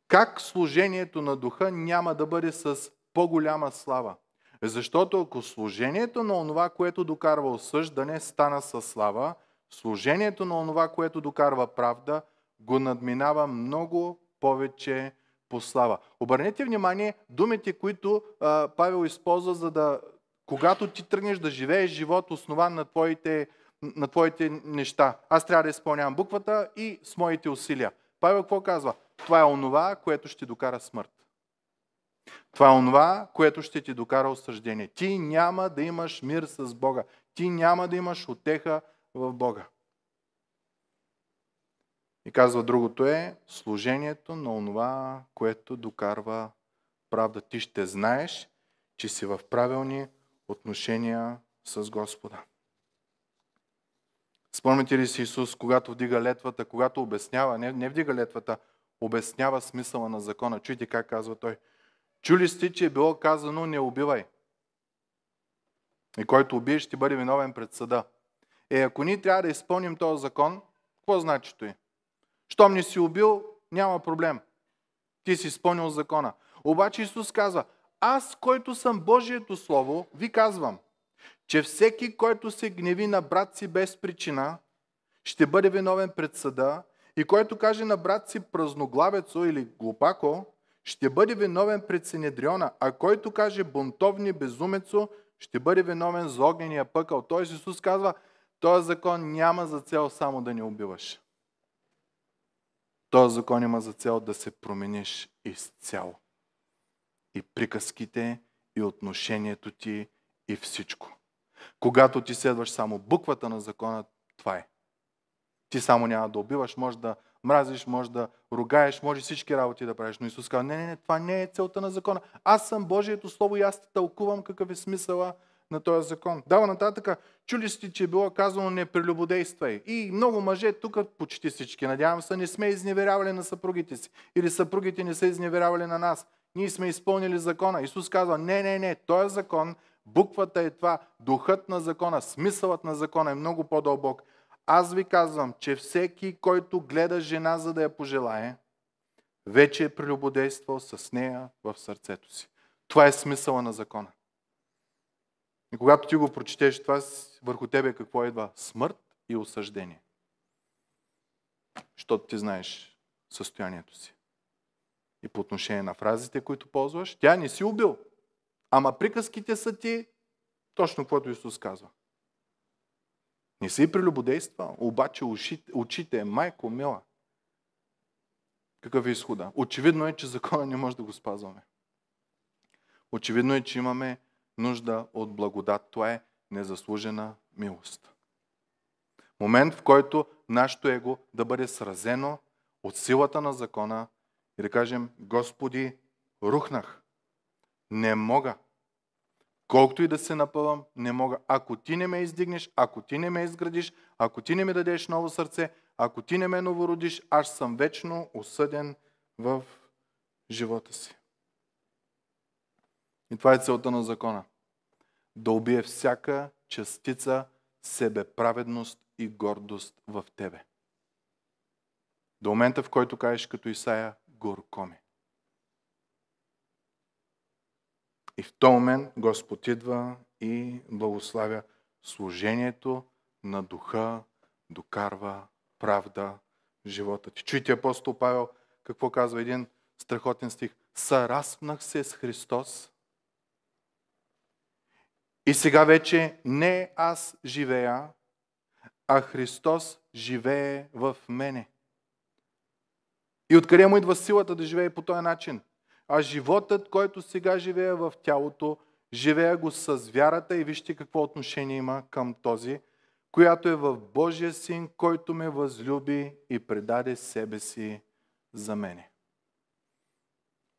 Как служението на духа няма да бъде с по-голяма слава? Защото ако служението на онова, което докарва осъждане, стана със слава, служението на онова, което докарва правда, го надминава много повече по слава. Обърнете внимание думите, които а, Павел използва, за да когато ти тръгнеш да живееш живот, основан на твоите, на твоите неща. Аз трябва да изпълнявам буквата и с моите усилия. Павел какво казва? Това е онова, което ще докара смърт. Това е онова, което ще ти докара осъждение. Ти няма да имаш мир с Бога. Ти няма да имаш отеха в Бога. И казва другото е служението на онова, което докарва правда. Ти ще знаеш, че си в правилни отношения с Господа. Спомните ли си Исус, когато вдига летвата, когато обяснява, не, не вдига летвата, обяснява смисъла на закона. Чуйте как казва той. Чули сте, че е било казано не убивай. И който убие, ще бъде виновен пред съда. Е, ако ние трябва да изпълним този закон, какво значи той? Щом не си убил, няма проблем. Ти си изпълнил закона. Обаче Исус казва, аз, който съм Божието Слово, ви казвам, че всеки, който се гневи на брат си без причина, ще бъде виновен пред съда и който каже на брат си празноглавецо или глупако, ще бъде виновен пред Синедриона, а който каже бунтовни безумецо, ще бъде виновен за огнения пъкъл. Той Исус казва, този закон няма за цел само да ни убиваш. Този закон има за цел да се промениш изцяло. И приказките, и отношението ти, и всичко. Когато ти следваш само буквата на закона, това е. Ти само няма да убиваш, може да мразиш, може да ругаеш, може всички работи да правиш. Но Исус казва, не, не, не, това не е целта на закона. Аз съм Божието Слово и аз те тълкувам какъв е смисъла на този закон. Дава нататъка, чули сте, че е било казано не прелюбодействай. И много мъже, тук почти всички, надявам се, не сме изневерявали на съпругите си. Или съпругите не са изневерявали на нас. Ние сме изпълнили закона. Исус казва, не, не, не, този закон, буквата е това, духът на закона, смисълът на закона е много по-дълбок. Аз ви казвам, че всеки, който гледа жена, за да я пожелае, вече е прелюбодействал с нея в сърцето си. Това е смисъла на закона. И когато ти го прочетеш това, върху тебе какво идва? Смърт и осъждение. Защото ти знаеш състоянието си. И по отношение на фразите, които ползваш, тя не си убил. Ама приказките са ти точно каквото Исус казва. Не си прелюбодейства, обаче очите, е майко, мила. Какъв е изхода? Очевидно е, че закона не може да го спазваме. Очевидно е, че имаме нужда от благодат. Това е незаслужена милост. Момент, в който нашето его да бъде сразено от силата на закона и да кажем, Господи, рухнах. Не мога. Колкото и да се напъвам, не мога. Ако ти не ме издигнеш, ако ти не ме изградиш, ако ти не ми дадеш ново сърце, ако ти не ме новородиш, аз съм вечно осъден в живота си. И това е целта на закона. Да убие всяка частица себеправедност и гордост в тебе. До момента, в който кажеш като Исаия, горко ми. И в този момент Господ идва и благославя служението на духа, докарва правда в живота ти. Чуйте апостол Павел какво казва един страхотен стих. Сараснах се с Христос и сега вече не аз живея, а Христос живее в мене. И откъде му идва силата да живее по този начин? А животът, който сега живее в тялото, живея го с вярата и вижте какво отношение има към този, която е в Божия Син, който ме възлюби и предаде себе си за мене.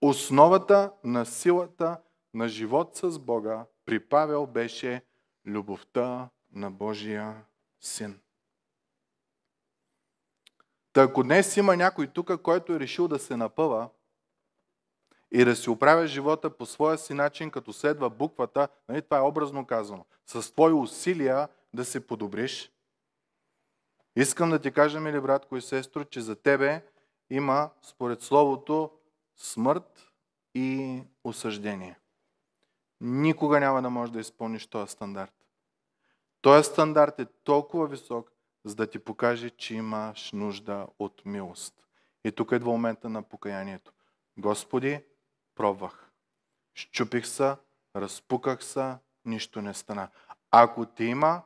Основата на силата на живот с Бога – при Павел беше любовта на Божия син. Та ако днес има някой тук, който е решил да се напъва и да си оправя живота по своя си начин, като следва буквата, нали, това е образно казано, с твои усилия да се подобриш, искам да ти кажа, мили братко и сестро, че за тебе има, според словото, смърт и осъждение никога няма да можеш да изпълниш този стандарт. Този стандарт е толкова висок, за да ти покаже, че имаш нужда от милост. И тук идва момента на покаянието. Господи, пробвах. Щупих се, разпуках се, нищо не стана. Ако ти има,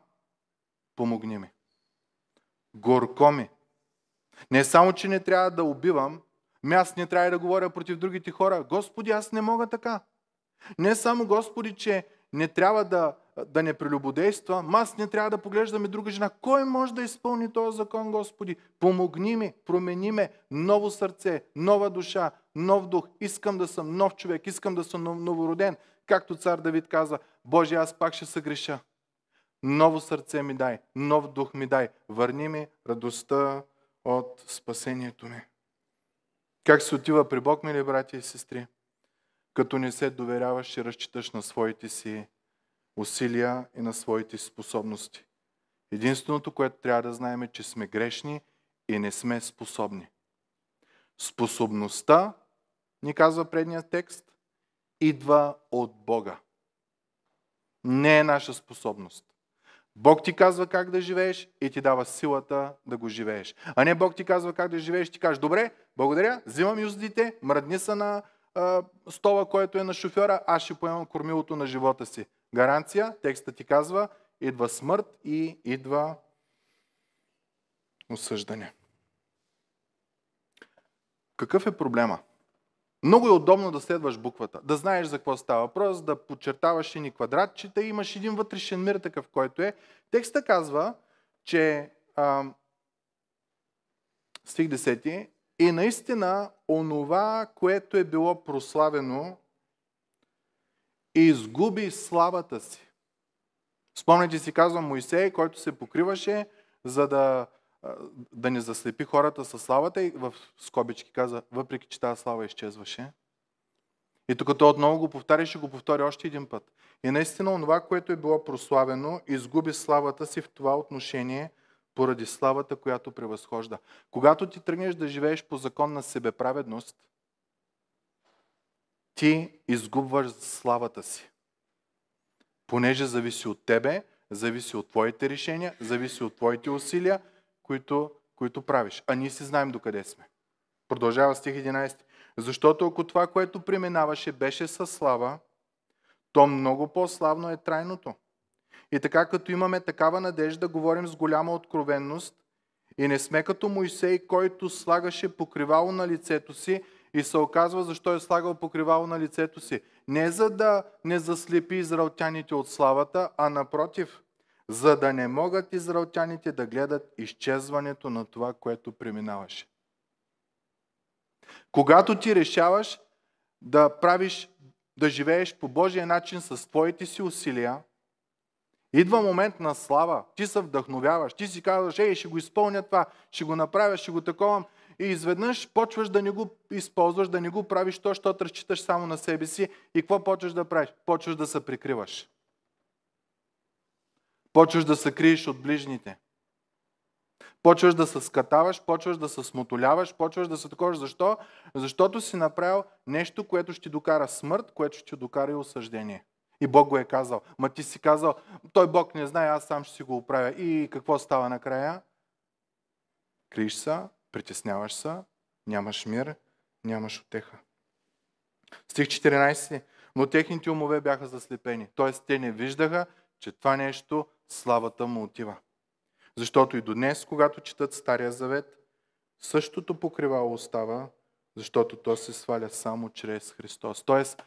помогни ми. Горко ми. Не само, че не трябва да убивам, ми аз не трябва да говоря против другите хора. Господи, аз не мога така. Не само Господи, че не трябва да, да не прелюбодейства, аз не трябва да поглеждаме друга жена. Кой може да изпълни този закон, Господи? Помогни ми, промени ме, ново сърце, нова душа, нов дух. Искам да съм нов човек, искам да съм новороден. Както цар Давид каза, Боже, аз пак ще съгреша. Ново сърце ми дай, нов дух ми дай. Върни ми радостта от спасението ми. Как се отива при Бог, мили брати и сестри? Като не се доверяваш, и разчиташ на своите си усилия и на своите способности. Единственото, което трябва да знаем е, че сме грешни и не сме способни. Способността, ни казва предният текст, идва от Бога. Не е наша способност. Бог ти казва как да живееш и ти дава силата да го живееш. А не Бог ти казва как да живееш, и ти кажеш, добре, благодаря, взимам юздите, мръдни са на стола, който е на шофьора, аз ще поемам кормилото на живота си. Гаранция, текста ти казва, идва смърт и идва осъждане. Какъв е проблема? Много е удобно да следваш буквата, да знаеш за какво става въпрос, да подчертаваш ни квадратчета и имаш един вътрешен мир такъв, който е. Текста казва, че а, стих 10 и наистина, онова, което е било прославено, изгуби славата си. Спомняте си, казва Моисей, който се покриваше, за да, да не заслепи хората със славата и в скобички каза, въпреки че тази слава изчезваше. И тук той отново го повтаря, ще го повтори още един път. И наистина онова, което е било прославено, изгуби славата си в това отношение – поради славата, която превъзхожда. Когато ти тръгнеш да живееш по закон на себеправедност, ти изгубваш славата си. Понеже зависи от тебе, зависи от твоите решения, зависи от твоите усилия, които, които правиш. А ние си знаем докъде сме. Продължава стих 11. Защото ако това, което преминаваше, беше със слава, то много по-славно е трайното – и така като имаме такава надежда, говорим с голяма откровенност и не сме като Моисей, който слагаше покривало на лицето си и се оказва защо е слагал покривало на лицето си. Не за да не заслепи израелтяните от славата, а напротив, за да не могат израелтяните да гледат изчезването на това, което преминаваше. Когато ти решаваш да правиш, да живееш по Божия начин с твоите си усилия, Идва момент на слава. Ти се вдъхновяваш. Ти си казваш, ей, ще го изпълня това, ще го направя, ще го таковам. И изведнъж почваш да не го използваш, да не го правиш то, защото разчиташ само на себе си. И какво почваш да правиш? Почваш да се прикриваш. Почваш да се криеш от ближните. Почваш да се скатаваш, почваш да се смотоляваш, почваш да се таковаш. Защо? Защото си направил нещо, което ще докара смърт, което ще докара и осъждение. И Бог го е казал. Ма ти си казал, той Бог не знае, аз сам ще си го оправя. И какво става накрая? Криш се, притесняваш се, нямаш мир, нямаш отеха. Стих 14. Но техните умове бяха заслепени. Т.е. те не виждаха, че това нещо славата му отива. Защото и до днес, когато четат Стария завет, същото покривало остава, защото то се сваля само чрез Христос. Тоест,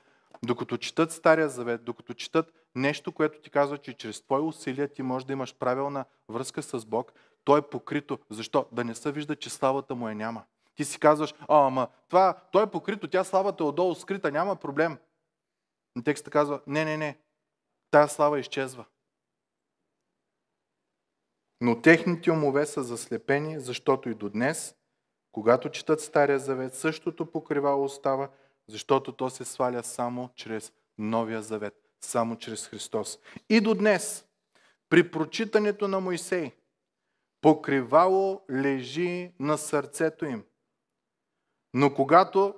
докато четат Стария завет, докато четат нещо, което ти казва, че чрез твои усилия ти можеш да имаш правилна връзка с Бог, то е покрито. Защо? Да не се вижда, че славата му е няма. Ти си казваш, а, ама, това, то е покрито, тя славата е отдолу скрита, няма проблем. И текста казва, не, не, не, тая слава изчезва. Но техните умове са заслепени, защото и до днес, когато четат Стария завет, същото покривало остава – защото то се сваля само чрез Новия Завет, само чрез Христос. И до днес, при прочитането на Моисей, покривало лежи на сърцето им. Но когато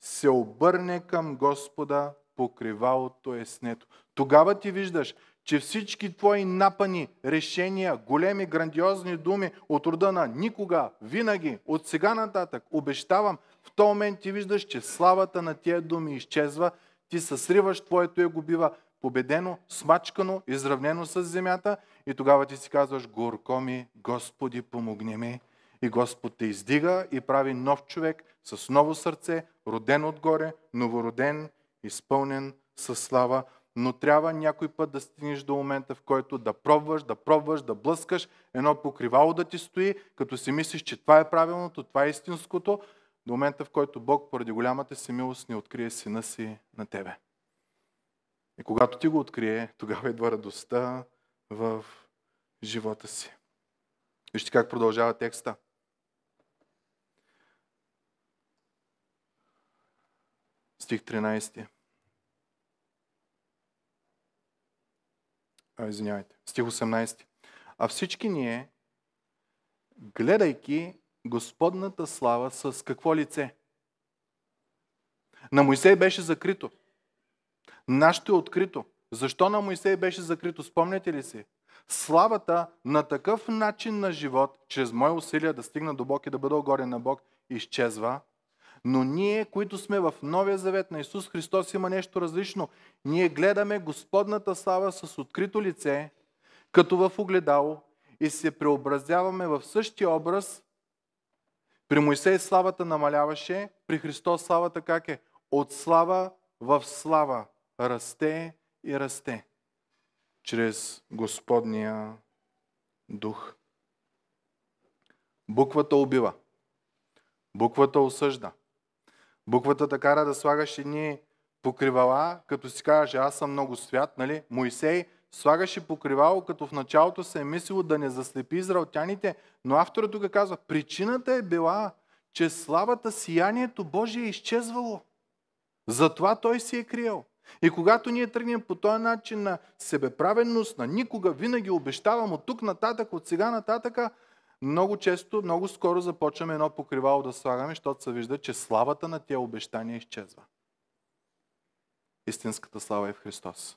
се обърне към Господа, покривалото е снето. Тогава ти виждаш, че всички твои напани, решения, големи, грандиозни думи от рода на никога, винаги, от сега нататък, обещавам – в този момент ти виждаш, че славата на тия думи изчезва, ти съсриваш, твоето его бива победено, смачкано, изравнено с земята и тогава ти си казваш, горко ми, Господи, помогни ми. И Господ те издига и прави нов човек с ново сърце, роден отгоре, новороден, изпълнен със слава. Но трябва някой път да стигнеш до момента, в който да пробваш, да пробваш, да блъскаш, едно покривало да ти стои, като си мислиш, че това е правилното, това е истинското, до момента, в който Бог поради голямата си милост не открие сина си на тебе. И когато ти го открие, тогава идва радостта в живота си. Вижте как продължава текста. Стих 13. А, извинявайте. Стих 18. А всички ние, гледайки Господната слава с какво лице? На Моисей беше закрито. Нашето е открито. Защо на Моисей беше закрито? Спомняте ли си? Славата на такъв начин на живот, чрез мое усилия да стигна до Бог и да бъда огорен на Бог, изчезва. Но ние, които сме в Новия Завет на Исус Христос, има нещо различно. Ние гледаме Господната слава с открито лице, като в огледало, и се преобразяваме в същия образ, при Моисей славата намаляваше, при Христос славата как е? От слава в слава расте и расте чрез Господния дух. Буквата убива. Буквата осъжда. Буквата така кара да слагаш едни покривала, като си кажеш, аз съм много свят, нали? Моисей слагаше покривало, като в началото се е мислило да не заслепи израелтяните, но автора тук казва, причината е била, че славата, сиянието Божие е изчезвало. Затова той си е криел. И когато ние тръгнем по този начин на себеправенност, на никога, винаги обещавам от тук нататък, от сега нататък, много често, много скоро започваме едно покривало да слагаме, защото се вижда, че славата на тия обещания изчезва. Истинската слава е в Христос.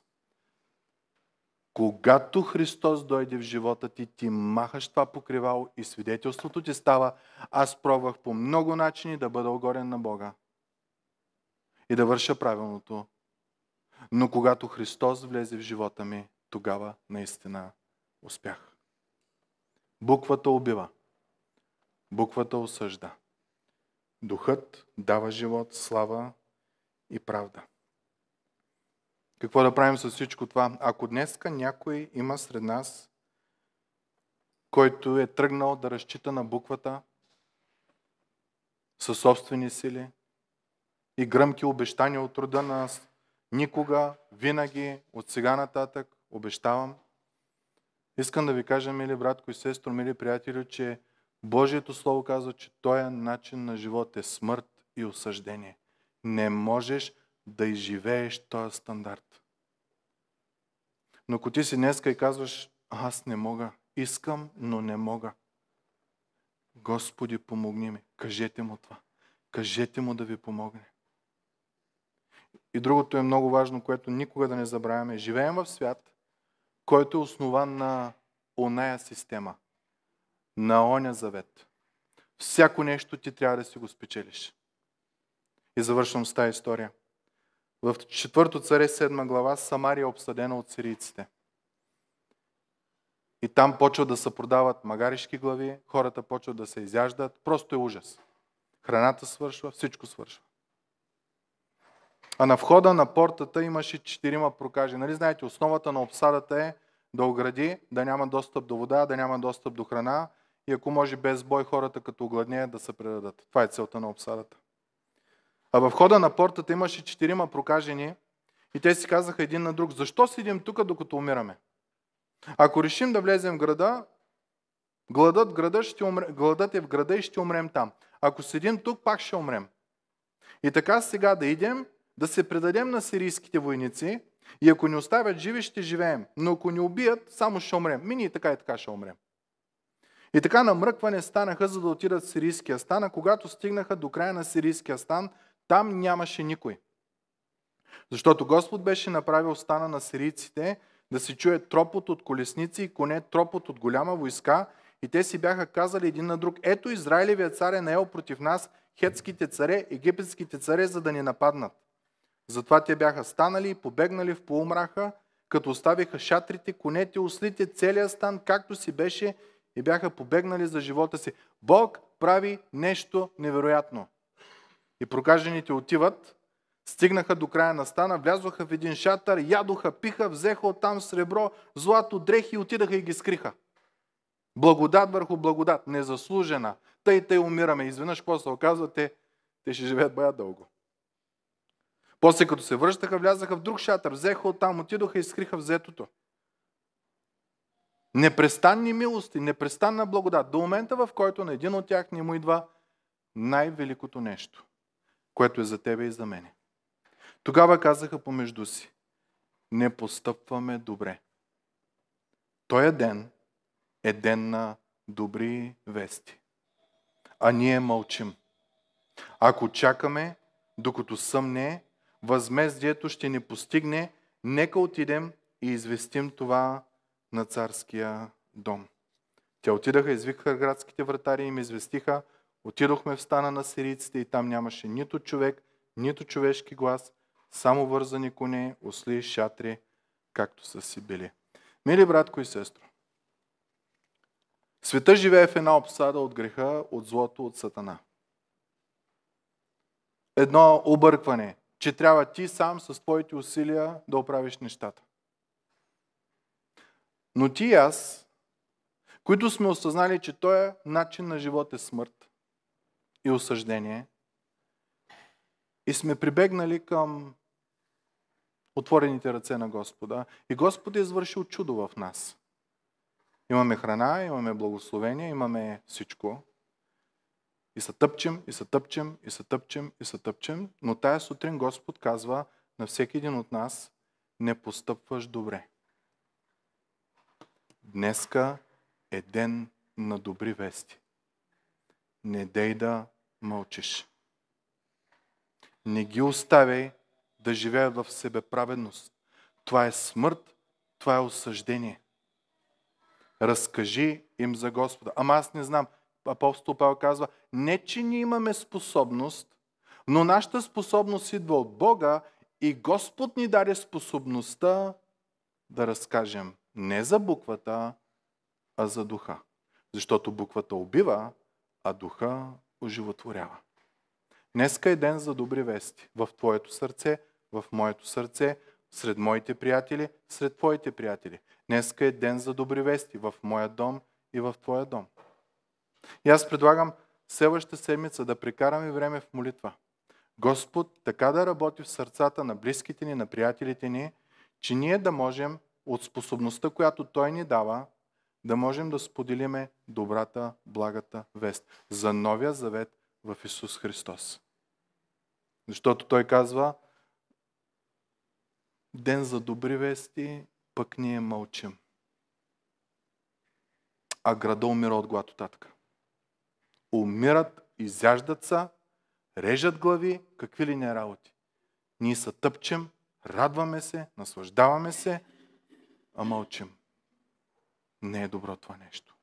Когато Христос дойде в живота ти, ти махаш това покривало и свидетелството ти става. Аз пробвах по много начини да бъда огорен на Бога и да върша правилното. Но когато Христос влезе в живота ми, тогава наистина успях. Буквата убива. Буквата осъжда. Духът дава живот, слава и правда. Какво да правим с всичко това? Ако днеска някой има сред нас, който е тръгнал да разчита на буквата със собствени сили и гръмки обещания от труда на никога, винаги, от сега нататък, обещавам. Искам да ви кажа, мили братко и сестро, мили приятели, че Божието Слово казва, че този е начин на живот е смърт и осъждение. Не можеш да изживееш този стандарт. Но ако ти си днеска и казваш, аз не мога, искам, но не мога. Господи, помогни ми. Кажете му това. Кажете му да ви помогне. И другото е много важно, което никога да не забравяме. Живеем в свят, който е основан на оная система, на оня завет. Всяко нещо ти трябва да си го спечелиш. И завършвам с тази история. В четвърто царе, седма глава, Самария е обсъдена от сирийците. И там почват да се продават магаришки глави, хората почват да се изяждат. Просто е ужас. Храната свършва, всичко свършва. А на входа на портата имаше четирима прокажи. Нали знаете, основата на обсадата е да огради, да няма достъп до вода, да няма достъп до храна и ако може без бой хората като огладнеят да се предадат. Това е целта на обсадата. А в хода на портата имаше четирима прокажени и те си казаха един на друг, защо седим тук, докато умираме? Ако решим да влезем в града, гладът, града ще умре, гладът е в града и ще умрем там. Ако седим тук, пак ще умрем. И така сега да идем, да се предадем на сирийските войници и ако ни оставят живи, ще живеем. Но ако ни убият, само ще умрем. Мини и така и така ще умрем. И така намръкване станаха, за да отидат в сирийския стан, а когато стигнаха до края на сирийския стан, там нямаше никой. Защото Господ беше направил стана на сирийците да се чуе тропот от колесници и коне тропот от голяма войска и те си бяха казали един на друг, ето Израилевият цар е наел против нас хетските царе, египетските царе, за да ни нападнат. Затова те бяха станали и побегнали в полумраха, като оставиха шатрите, конете, ослите, целия стан, както си беше и бяха побегнали за живота си. Бог прави нещо невероятно. И прокажените отиват, стигнаха до края на стана, влязоха в един шатър, ядоха, пиха, взеха оттам сребро, злато, дрехи и отидаха и ги скриха. Благодат върху благодат, незаслужена. Тъй, тъй умираме. Изведнъж, какво се оказва, те, те ще живеят бая дълго. После като се връщаха, влязаха в друг шатър, взеха оттам, отидоха и скриха взетото. Непрестанни милости, непрестанна благодат, до момента в който на един от тях не му идва най-великото нещо – което е за тебе и за мене. Тогава казаха помежду си, не постъпваме добре. Тоя ден е ден на добри вести. А ние мълчим. Ако чакаме, докато съмне, възмездието ще ни постигне, нека отидем и известим това на царския дом. Те отидаха, извикаха градските вратари и им известиха – Отидохме в стана на сирийците и там нямаше нито човек, нито човешки глас, само вързани коне, осли и шатри, както са си били. Мили братко и сестро, света живее в една обсада от греха, от злото, от сатана. Едно объркване, че трябва ти сам с твоите усилия да оправиш нещата. Но ти и аз, които сме осъзнали, че този е начин на живот е смърт, и осъждение. И сме прибегнали към отворените ръце на Господа. И Господ е извършил чудо в нас. Имаме храна, имаме благословение, имаме всичко. И се тъпчем, и се тъпчем, и се тъпчем, и се тъпчем. Но тая сутрин Господ казва на всеки един от нас, не постъпваш добре. Днеска е ден на добри вести. Не дей да мълчиш. Не ги оставяй да живеят в себе праведност. Това е смърт, това е осъждение. Разкажи им за Господа. Ама аз не знам. Апостол Павел казва, не че ние имаме способност, но нашата способност идва от Бога и Господ ни даде способността да разкажем не за буквата, а за духа. Защото буквата убива, а духа оживотворява. Днеска е ден за добри вести. В твоето сърце, в моето сърце, сред моите приятели, сред твоите приятели. Днеска е ден за добри вести в моя дом и в твоя дом. И аз предлагам следващата седмица да прекараме време в молитва. Господ така да работи в сърцата на близките ни, на приятелите ни, че ние да можем от способността, която Той ни дава, да можем да споделиме добрата, благата вест за новия завет в Исус Христос. Защото Той казва, ден за добри вести, пък ние мълчим. А града умира от глад татка. Умират, изяждат са, режат глави, какви ли не работи. Ние са тъпчем, радваме се, наслаждаваме се, а мълчим не е добро това нещо.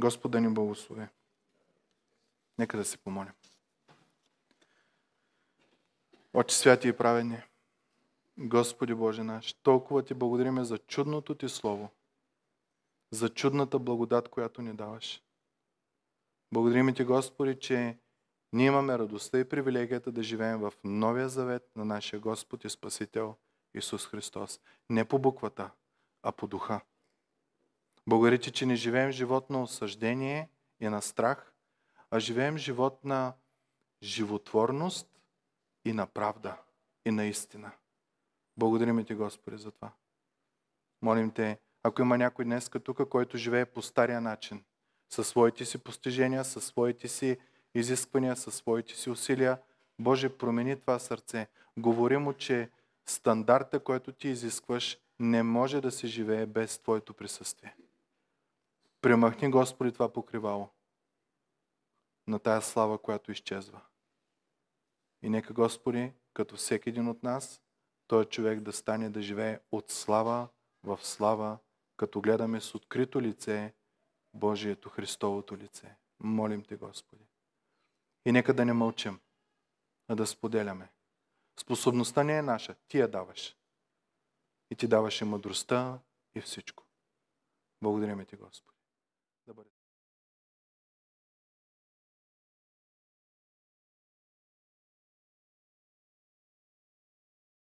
Господ да ни благослови. Нека да се помолим. Отче святи и праведни, Господи Боже наш, толкова ти благодариме за чудното ти слово, за чудната благодат, която ни даваш. Благодариме ти, Господи, че ние имаме радостта и привилегията да живеем в новия завет на нашия Господ и Спасител Исус Христос. Не по буквата, а по духа. Благодарите, че не живеем живот на осъждение и на страх, а живеем живот на животворност и на правда и на истина. Благодарим ти, Господи, за това. Молим те, ако има някой днес тук, който живее по стария начин, със своите си постижения, със своите си изисквания, със своите си усилия, Боже, промени това сърце. Говори му, че стандарта, който ти изискваш, не може да се живее без Твоето присъствие. Премахни, Господи, това покривало на тая слава, която изчезва. И нека, Господи, като всеки един от нас, той човек да стане да живее от слава в слава, като гледаме с открито лице Божието Христовото лице. Молим Те, Господи. И нека да не мълчим, а да споделяме. Способността не е наша, Ти я даваш и ти даваше мъдростта и всичко. Благодаря ми ти, Господи.